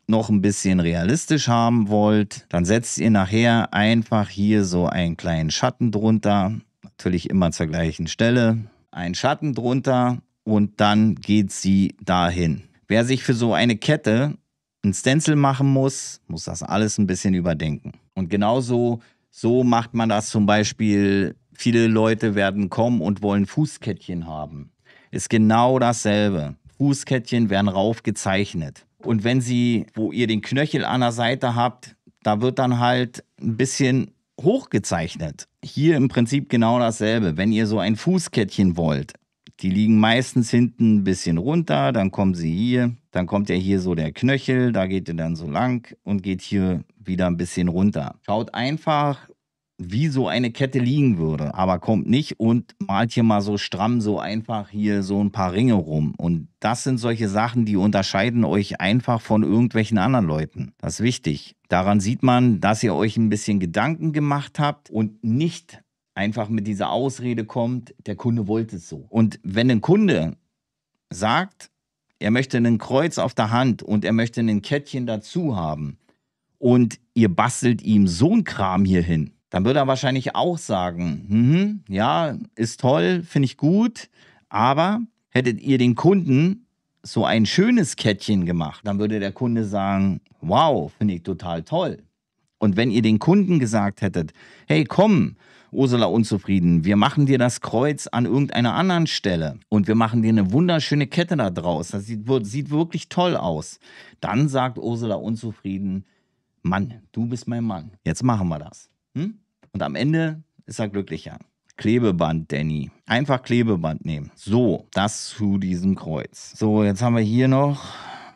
noch ein bisschen realistisch haben wollt, dann setzt ihr nachher einfach hier so einen kleinen Schatten drunter. Natürlich immer zur gleichen Stelle. Einen Schatten drunter und dann geht sie dahin. Wer sich für so eine Kette ein Stencil machen muss, muss das alles ein bisschen überdenken. Und genauso so macht man das zum Beispiel, viele Leute werden kommen und wollen Fußkettchen haben. Ist genau dasselbe. Fußkettchen werden raufgezeichnet. Und wenn sie, wo ihr den Knöchel an der Seite habt, da wird dann halt ein bisschen hochgezeichnet. Hier im Prinzip genau dasselbe. Wenn ihr so ein Fußkettchen wollt, die liegen meistens hinten ein bisschen runter, dann kommen sie hier, dann kommt ja hier so der Knöchel, da geht ihr dann so lang und geht hier wieder ein bisschen runter. Schaut einfach, wie so eine Kette liegen würde, aber kommt nicht und malt hier mal so stramm, so einfach hier so ein paar Ringe rum. Und das sind solche Sachen, die unterscheiden euch einfach von irgendwelchen anderen Leuten. Das ist wichtig. Daran sieht man, dass ihr euch ein bisschen Gedanken gemacht habt und nicht einfach mit dieser Ausrede kommt, der Kunde wollte es so. Und wenn ein Kunde sagt, er möchte ein Kreuz auf der Hand und er möchte ein Kettchen dazu haben, und ihr bastelt ihm so ein Kram hier hin, dann würde er wahrscheinlich auch sagen, hm, ja, ist toll, finde ich gut, aber hättet ihr den Kunden so ein schönes Kettchen gemacht, dann würde der Kunde sagen, wow, finde ich total toll. Und wenn ihr den Kunden gesagt hättet, hey, komm, Ursula unzufrieden, wir machen dir das Kreuz an irgendeiner anderen Stelle und wir machen dir eine wunderschöne Kette da draus, das sieht, sieht wirklich toll aus, dann sagt Ursula unzufrieden, Mann, du bist mein Mann. Jetzt machen wir das. Hm? Und am Ende ist er glücklicher. Klebeband, Danny. Einfach Klebeband nehmen. So, das zu diesem Kreuz. So, jetzt haben wir hier noch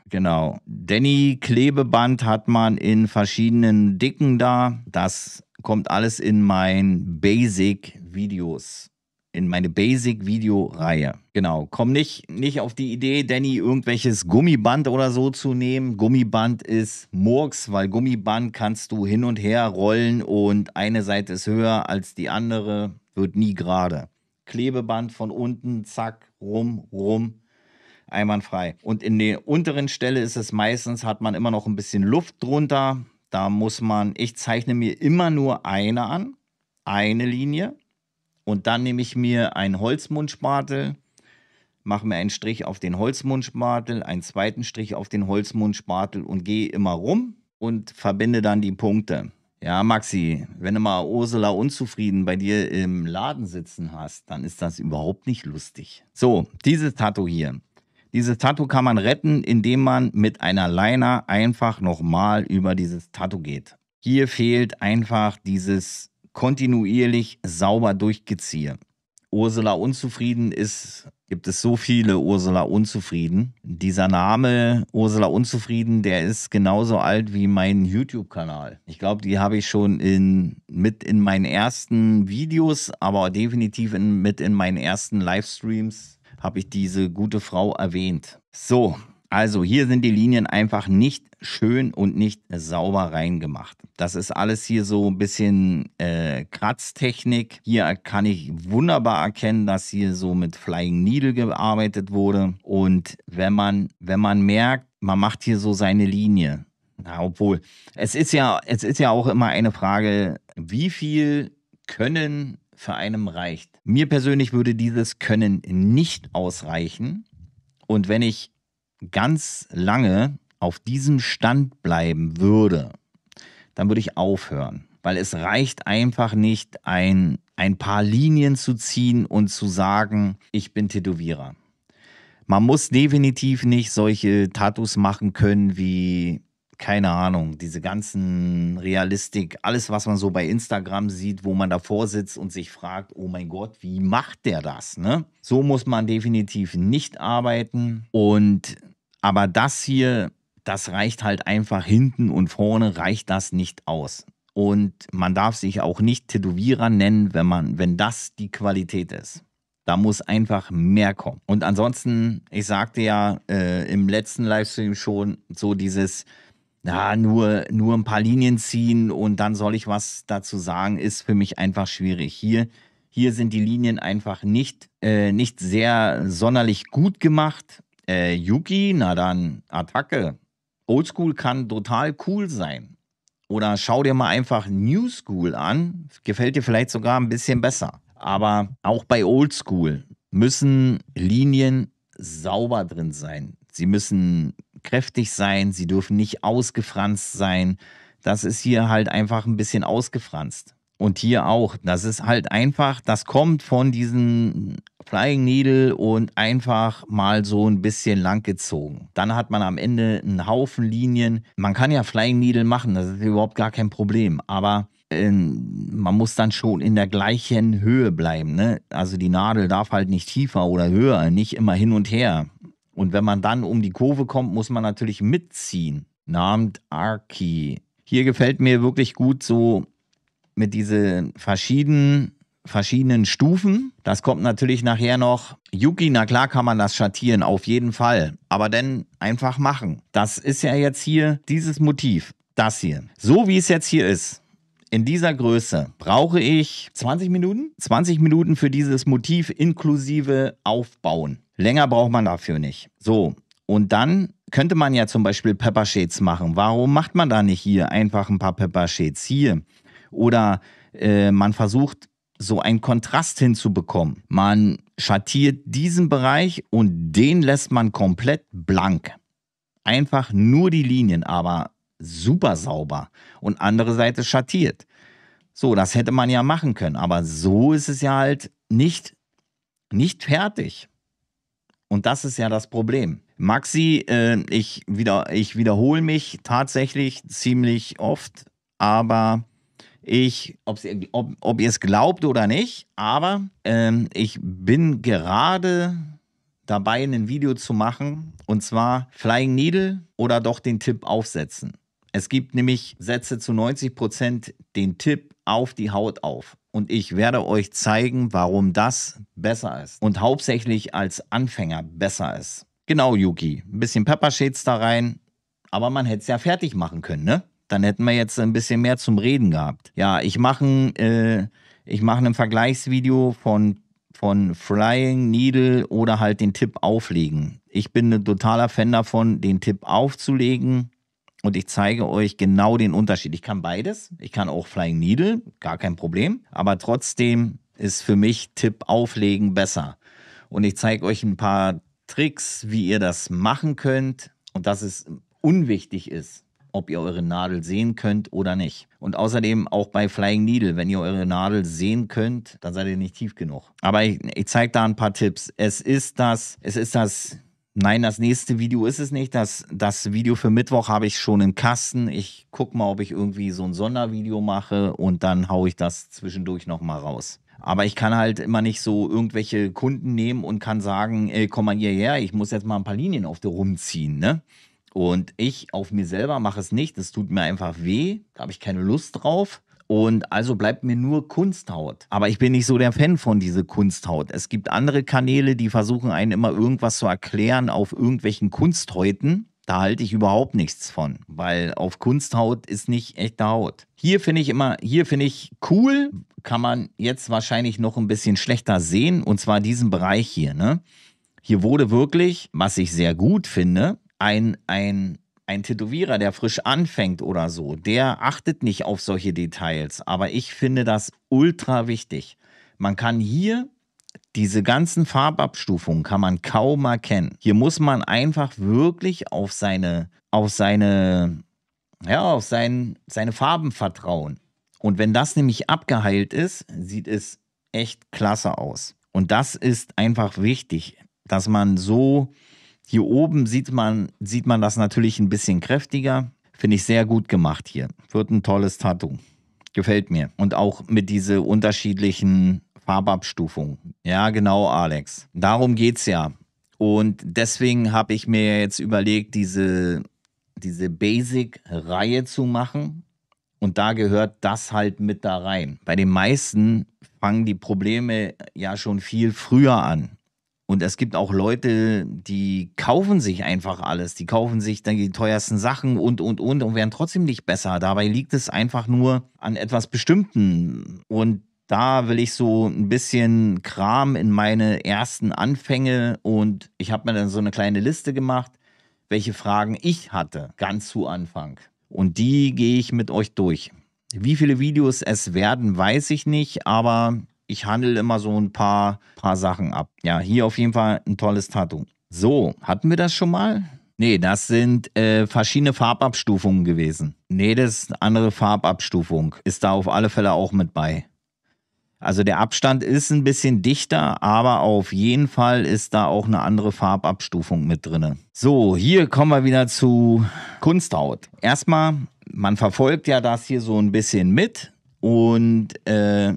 Genau. Danny Klebeband hat man in verschiedenen Dicken da. Das kommt alles in mein Basic Videos in meine basic video reihe Genau. Komm nicht, nicht auf die Idee, Danny, irgendwelches Gummiband oder so zu nehmen. Gummiband ist Murks, weil Gummiband kannst du hin und her rollen und eine Seite ist höher als die andere, wird nie gerade. Klebeband von unten, zack, rum, rum, einwandfrei. Und in der unteren Stelle ist es meistens, hat man immer noch ein bisschen Luft drunter. Da muss man, ich zeichne mir immer nur eine an, eine Linie und dann nehme ich mir einen Holzmundspatel, mache mir einen Strich auf den Holzmundspatel, einen zweiten Strich auf den Holzmundspatel und gehe immer rum und verbinde dann die Punkte. Ja, Maxi, wenn du mal Ursula unzufrieden bei dir im Laden sitzen hast, dann ist das überhaupt nicht lustig. So, dieses Tattoo hier. Dieses Tattoo kann man retten, indem man mit einer Liner einfach nochmal über dieses Tattoo geht. Hier fehlt einfach dieses kontinuierlich sauber durchgeziehe. Ursula Unzufrieden ist, gibt es so viele Ursula Unzufrieden. Dieser Name Ursula Unzufrieden, der ist genauso alt wie mein YouTube-Kanal. Ich glaube, die habe ich schon in, mit in meinen ersten Videos, aber definitiv in, mit in meinen ersten Livestreams habe ich diese gute Frau erwähnt. So, also hier sind die Linien einfach nicht schön und nicht sauber reingemacht. Das ist alles hier so ein bisschen äh, Kratztechnik. Hier kann ich wunderbar erkennen, dass hier so mit Flying Needle gearbeitet wurde. Und wenn man, wenn man merkt, man macht hier so seine Linie. Na, obwohl, es ist ja, es ist ja auch immer eine Frage, wie viel Können für einen reicht. Mir persönlich würde dieses Können nicht ausreichen. Und wenn ich ganz lange auf diesem Stand bleiben würde, dann würde ich aufhören. Weil es reicht einfach nicht, ein, ein paar Linien zu ziehen und zu sagen, ich bin Tätowierer. Man muss definitiv nicht solche Tattoos machen können wie, keine Ahnung, diese ganzen Realistik, alles, was man so bei Instagram sieht, wo man davor sitzt und sich fragt, oh mein Gott, wie macht der das? Ne? So muss man definitiv nicht arbeiten. Und aber das hier, das reicht halt einfach hinten und vorne reicht das nicht aus. Und man darf sich auch nicht Tätowierer nennen, wenn man, wenn das die Qualität ist. Da muss einfach mehr kommen. Und ansonsten, ich sagte ja äh, im letzten Livestream schon, so dieses, ja, nur, nur ein paar Linien ziehen und dann soll ich was dazu sagen, ist für mich einfach schwierig. Hier, hier sind die Linien einfach nicht, äh, nicht sehr sonderlich gut gemacht äh, Yuki, na dann, Attacke. Oldschool kann total cool sein. Oder schau dir mal einfach New School an. Gefällt dir vielleicht sogar ein bisschen besser. Aber auch bei Oldschool müssen Linien sauber drin sein. Sie müssen kräftig sein, sie dürfen nicht ausgefranst sein. Das ist hier halt einfach ein bisschen ausgefranst. Und hier auch. Das ist halt einfach, das kommt von diesen Flying Needle und einfach mal so ein bisschen lang gezogen. Dann hat man am Ende einen Haufen Linien. Man kann ja Flying Needle machen, das ist überhaupt gar kein Problem. Aber ähm, man muss dann schon in der gleichen Höhe bleiben. Ne? Also die Nadel darf halt nicht tiefer oder höher, nicht immer hin und her. Und wenn man dann um die Kurve kommt, muss man natürlich mitziehen. Namt Arki. Hier gefällt mir wirklich gut so mit diesen verschiedenen verschiedenen Stufen. Das kommt natürlich nachher noch. Yuki, na klar kann man das schattieren, auf jeden Fall. Aber dann einfach machen. Das ist ja jetzt hier dieses Motiv, das hier. So wie es jetzt hier ist, in dieser Größe, brauche ich 20 Minuten? 20 Minuten für dieses Motiv inklusive Aufbauen. Länger braucht man dafür nicht. So, und dann könnte man ja zum Beispiel Pepper Shades machen. Warum macht man da nicht hier einfach ein paar Pepper Shades? Hier oder äh, man versucht, so einen Kontrast hinzubekommen. Man schattiert diesen Bereich und den lässt man komplett blank. Einfach nur die Linien, aber super sauber und andere Seite schattiert. So, das hätte man ja machen können, aber so ist es ja halt nicht, nicht fertig. Und das ist ja das Problem. Maxi, äh, ich, wieder, ich wiederhole mich tatsächlich ziemlich oft, aber ich, ihr, ob, ob ihr es glaubt oder nicht, aber ähm, ich bin gerade dabei, ein Video zu machen. Und zwar Flying Needle oder doch den Tipp aufsetzen. Es gibt nämlich Sätze zu 90% den Tipp auf die Haut auf. Und ich werde euch zeigen, warum das besser ist. Und hauptsächlich als Anfänger besser ist. Genau, Yuki. Ein bisschen Peppershades da rein. Aber man hätte es ja fertig machen können, ne? Dann hätten wir jetzt ein bisschen mehr zum Reden gehabt. Ja, ich mache ein, äh, mach ein Vergleichsvideo von, von Flying Needle oder halt den Tipp auflegen. Ich bin ein totaler Fan davon, den Tipp aufzulegen und ich zeige euch genau den Unterschied. Ich kann beides. Ich kann auch Flying Needle, gar kein Problem. Aber trotzdem ist für mich Tipp auflegen besser. Und ich zeige euch ein paar Tricks, wie ihr das machen könnt und dass es unwichtig ist ob ihr eure Nadel sehen könnt oder nicht. Und außerdem auch bei Flying Needle, wenn ihr eure Nadel sehen könnt, dann seid ihr nicht tief genug. Aber ich, ich zeige da ein paar Tipps. Es ist das, es ist das Nein, das nächste Video ist es nicht. Das, das Video für Mittwoch habe ich schon im Kasten. Ich gucke mal, ob ich irgendwie so ein Sondervideo mache und dann haue ich das zwischendurch nochmal raus. Aber ich kann halt immer nicht so irgendwelche Kunden nehmen und kann sagen, ey, komm mal hierher, ich muss jetzt mal ein paar Linien auf dir rumziehen. Ne? Und ich auf mir selber mache es nicht. Es tut mir einfach weh. Da habe ich keine Lust drauf. Und also bleibt mir nur Kunsthaut. Aber ich bin nicht so der Fan von dieser Kunsthaut. Es gibt andere Kanäle, die versuchen einen immer irgendwas zu erklären auf irgendwelchen Kunsthäuten. Da halte ich überhaupt nichts von, weil auf Kunsthaut ist nicht echte Haut. Hier finde ich immer, hier finde ich cool, kann man jetzt wahrscheinlich noch ein bisschen schlechter sehen, und zwar diesen Bereich hier. Ne? Hier wurde wirklich, was ich sehr gut finde, ein, ein, ein Tätowierer, der frisch anfängt oder so, der achtet nicht auf solche Details. Aber ich finde das ultra wichtig. Man kann hier diese ganzen Farbabstufungen kann man kaum erkennen. Hier muss man einfach wirklich auf seine, auf seine, ja, auf sein, seine Farben vertrauen. Und wenn das nämlich abgeheilt ist, sieht es echt klasse aus. Und das ist einfach wichtig, dass man so hier oben sieht man, sieht man das natürlich ein bisschen kräftiger. Finde ich sehr gut gemacht hier. Wird ein tolles Tattoo. Gefällt mir. Und auch mit diesen unterschiedlichen Farbabstufungen. Ja, genau, Alex. Darum geht es ja. Und deswegen habe ich mir jetzt überlegt, diese, diese Basic-Reihe zu machen. Und da gehört das halt mit da rein. Bei den meisten fangen die Probleme ja schon viel früher an. Und es gibt auch Leute, die kaufen sich einfach alles. Die kaufen sich dann die teuersten Sachen und, und, und und werden trotzdem nicht besser. Dabei liegt es einfach nur an etwas Bestimmten. Und da will ich so ein bisschen Kram in meine ersten Anfänge und ich habe mir dann so eine kleine Liste gemacht, welche Fragen ich hatte, ganz zu Anfang. Und die gehe ich mit euch durch. Wie viele Videos es werden, weiß ich nicht, aber ich handle immer so ein paar, paar Sachen ab. Ja, hier auf jeden Fall ein tolles Tattoo. So, hatten wir das schon mal? Nee, das sind äh, verschiedene Farbabstufungen gewesen. Nee, das ist eine andere Farbabstufung. Ist da auf alle Fälle auch mit bei. Also der Abstand ist ein bisschen dichter, aber auf jeden Fall ist da auch eine andere Farbabstufung mit drin. So, hier kommen wir wieder zu Kunsthaut. Erstmal, man verfolgt ja das hier so ein bisschen mit und äh,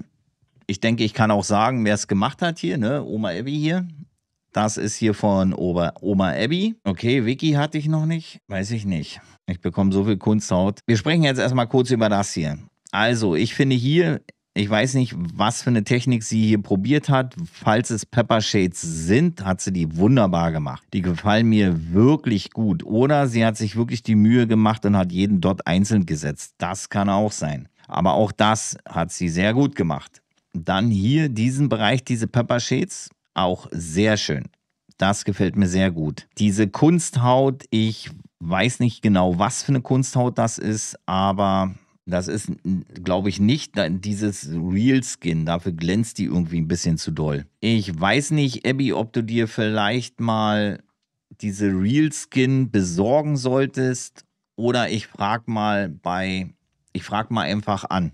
ich denke, ich kann auch sagen, wer es gemacht hat hier, ne? Oma Abby hier. Das ist hier von Ober Oma Abby. Okay, Vicky hatte ich noch nicht. Weiß ich nicht. Ich bekomme so viel Kunsthaut. Wir sprechen jetzt erstmal kurz über das hier. Also, ich finde hier, ich weiß nicht, was für eine Technik sie hier probiert hat. Falls es Pepper Shades sind, hat sie die wunderbar gemacht. Die gefallen mir wirklich gut. Oder sie hat sich wirklich die Mühe gemacht und hat jeden dort einzeln gesetzt. Das kann auch sein. Aber auch das hat sie sehr gut gemacht. Dann hier diesen Bereich, diese Peppershades, auch sehr schön. Das gefällt mir sehr gut. Diese Kunsthaut, ich weiß nicht genau, was für eine Kunsthaut das ist, aber das ist, glaube ich, nicht dieses Real Skin. Dafür glänzt die irgendwie ein bisschen zu doll. Ich weiß nicht, Abby, ob du dir vielleicht mal diese Real Skin besorgen solltest. Oder ich frage mal bei, ich frage mal einfach an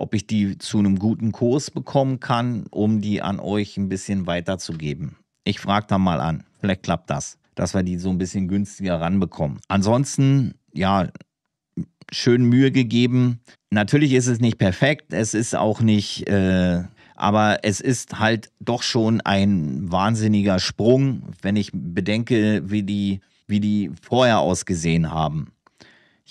ob ich die zu einem guten Kurs bekommen kann, um die an euch ein bisschen weiterzugeben. Ich frage da mal an. Vielleicht klappt das, dass wir die so ein bisschen günstiger ranbekommen. Ansonsten, ja, schön Mühe gegeben. Natürlich ist es nicht perfekt, es ist auch nicht, äh, aber es ist halt doch schon ein wahnsinniger Sprung, wenn ich bedenke, wie die, wie die vorher ausgesehen haben.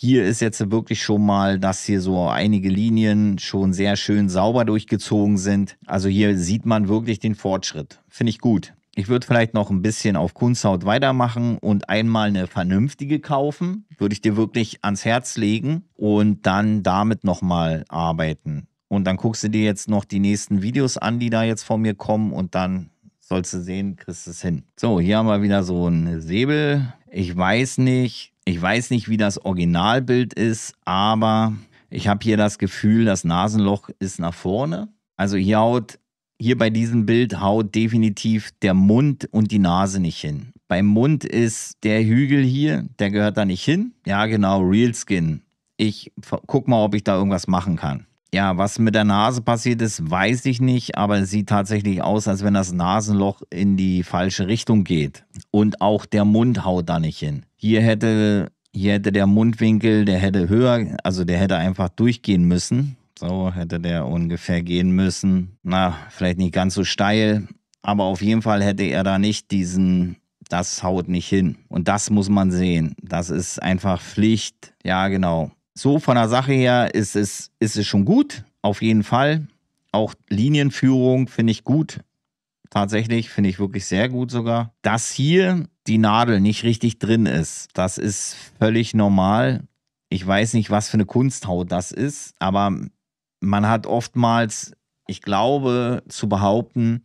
Hier ist jetzt wirklich schon mal, dass hier so einige Linien schon sehr schön sauber durchgezogen sind. Also hier sieht man wirklich den Fortschritt. Finde ich gut. Ich würde vielleicht noch ein bisschen auf Kunsthaut weitermachen und einmal eine vernünftige kaufen. Würde ich dir wirklich ans Herz legen und dann damit nochmal arbeiten. Und dann guckst du dir jetzt noch die nächsten Videos an, die da jetzt von mir kommen und dann sollst du sehen, kriegst du es hin. So, hier haben wir wieder so einen Säbel. Ich weiß nicht, ich weiß nicht, wie das Originalbild ist, aber ich habe hier das Gefühl, das Nasenloch ist nach vorne. Also hier haut, hier bei diesem Bild haut definitiv der Mund und die Nase nicht hin. Beim Mund ist der Hügel hier, der gehört da nicht hin. Ja, genau, Real Skin. Ich guck mal, ob ich da irgendwas machen kann. Ja, was mit der Nase passiert ist, weiß ich nicht, aber es sieht tatsächlich aus, als wenn das Nasenloch in die falsche Richtung geht. Und auch der Mund haut da nicht hin. Hier hätte, hier hätte der Mundwinkel, der hätte höher, also der hätte einfach durchgehen müssen. So hätte der ungefähr gehen müssen. Na, vielleicht nicht ganz so steil, aber auf jeden Fall hätte er da nicht diesen das haut nicht hin. Und das muss man sehen. Das ist einfach Pflicht. Ja, genau so von der Sache her ist es, ist es schon gut, auf jeden Fall. Auch Linienführung finde ich gut. Tatsächlich finde ich wirklich sehr gut sogar. Dass hier die Nadel nicht richtig drin ist, das ist völlig normal. Ich weiß nicht, was für eine Kunsthaut das ist, aber man hat oftmals, ich glaube, zu behaupten,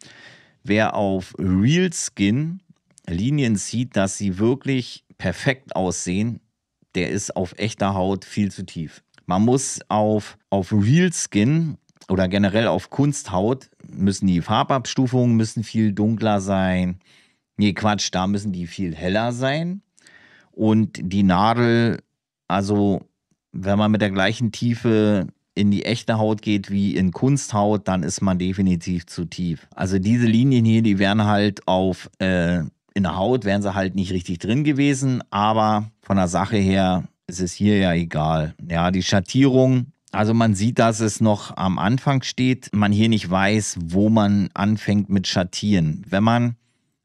wer auf Real Skin Linien sieht, dass sie wirklich perfekt aussehen, der ist auf echter Haut viel zu tief. Man muss auf, auf Real Skin oder generell auf Kunsthaut müssen die Farbabstufungen müssen viel dunkler sein. Nee, Quatsch, da müssen die viel heller sein. Und die Nadel, also wenn man mit der gleichen Tiefe in die echte Haut geht wie in Kunsthaut, dann ist man definitiv zu tief. Also diese Linien hier, die werden halt auf äh, in der Haut wären sie halt nicht richtig drin gewesen, aber von der Sache her ist es hier ja egal. Ja, die Schattierung, also man sieht, dass es noch am Anfang steht, man hier nicht weiß, wo man anfängt mit Schattieren. Wenn man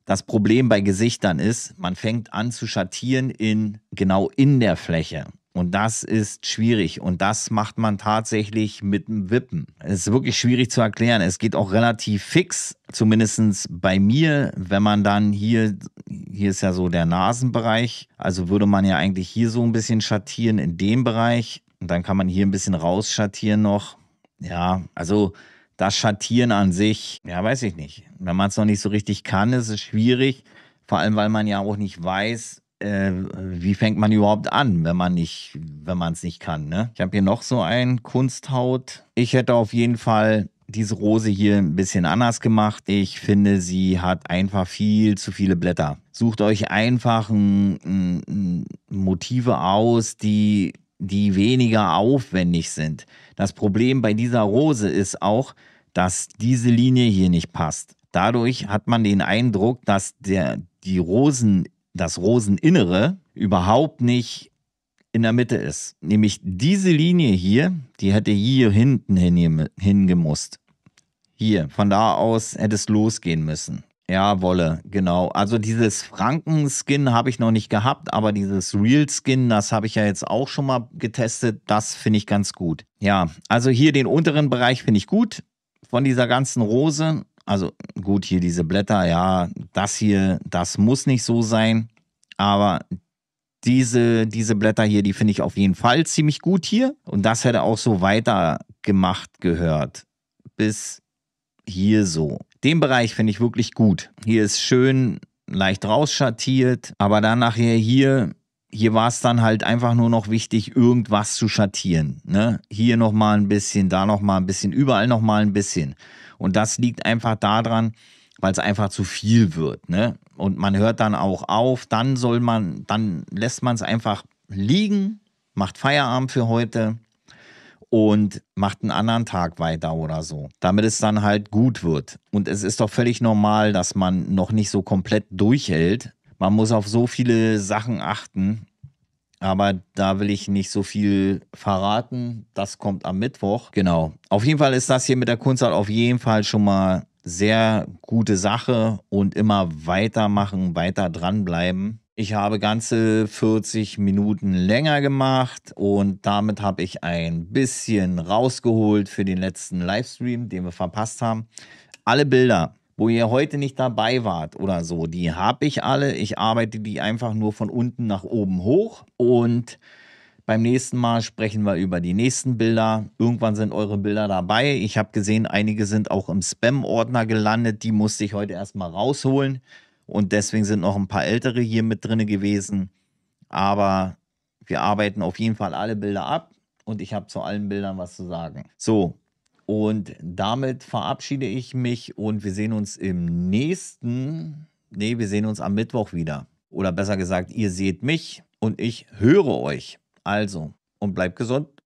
das Problem bei Gesichtern ist, man fängt an zu schattieren in genau in der Fläche. Und das ist schwierig und das macht man tatsächlich mit dem Wippen. Es ist wirklich schwierig zu erklären. Es geht auch relativ fix, zumindest bei mir, wenn man dann hier, hier ist ja so der Nasenbereich, also würde man ja eigentlich hier so ein bisschen schattieren in dem Bereich und dann kann man hier ein bisschen rausschattieren noch. Ja, also das Schattieren an sich, ja, weiß ich nicht. Wenn man es noch nicht so richtig kann, ist es schwierig, vor allem weil man ja auch nicht weiß, äh, wie fängt man überhaupt an, wenn man nicht, wenn man es nicht kann, ne? Ich habe hier noch so ein Kunsthaut. Ich hätte auf jeden Fall diese Rose hier ein bisschen anders gemacht. Ich finde, sie hat einfach viel zu viele Blätter. Sucht euch einfach ein, ein, ein Motive aus, die, die weniger aufwendig sind. Das Problem bei dieser Rose ist auch, dass diese Linie hier nicht passt. Dadurch hat man den Eindruck, dass der, die Rosen das Roseninnere überhaupt nicht in der Mitte ist. Nämlich diese Linie hier, die hätte hier hinten hingemusst. Hier, von da aus hätte es losgehen müssen. Ja, Wolle, genau. Also dieses Franken-Skin habe ich noch nicht gehabt, aber dieses Real-Skin, das habe ich ja jetzt auch schon mal getestet. Das finde ich ganz gut. Ja, also hier den unteren Bereich finde ich gut von dieser ganzen Rose. Also gut, hier diese Blätter, ja, das hier, das muss nicht so sein. Aber diese, diese Blätter hier, die finde ich auf jeden Fall ziemlich gut hier. Und das hätte auch so weitergemacht gehört. Bis hier so. Den Bereich finde ich wirklich gut. Hier ist schön leicht rausschattiert, aber dann nachher hier, hier war es dann halt einfach nur noch wichtig, irgendwas zu schattieren. Ne? Hier nochmal ein bisschen, da nochmal ein bisschen, überall nochmal ein bisschen. Und das liegt einfach daran, weil es einfach zu viel wird. Ne? Und man hört dann auch auf, dann soll man, dann lässt man es einfach liegen, macht Feierabend für heute und macht einen anderen Tag weiter oder so, damit es dann halt gut wird. Und es ist doch völlig normal, dass man noch nicht so komplett durchhält. Man muss auf so viele Sachen achten aber da will ich nicht so viel verraten. Das kommt am Mittwoch. Genau. Auf jeden Fall ist das hier mit der Kunsthalle auf jeden Fall schon mal sehr gute Sache und immer weitermachen, weiter dranbleiben. Ich habe ganze 40 Minuten länger gemacht und damit habe ich ein bisschen rausgeholt für den letzten Livestream, den wir verpasst haben. Alle Bilder wo ihr heute nicht dabei wart oder so, die habe ich alle. Ich arbeite die einfach nur von unten nach oben hoch und beim nächsten Mal sprechen wir über die nächsten Bilder. Irgendwann sind eure Bilder dabei. Ich habe gesehen, einige sind auch im Spam-Ordner gelandet. Die musste ich heute erstmal rausholen. Und deswegen sind noch ein paar ältere hier mit drin gewesen. Aber wir arbeiten auf jeden Fall alle Bilder ab. Und ich habe zu allen Bildern was zu sagen. So, und damit verabschiede ich mich und wir sehen uns im nächsten, nee, wir sehen uns am Mittwoch wieder. Oder besser gesagt, ihr seht mich und ich höre euch. Also, und bleibt gesund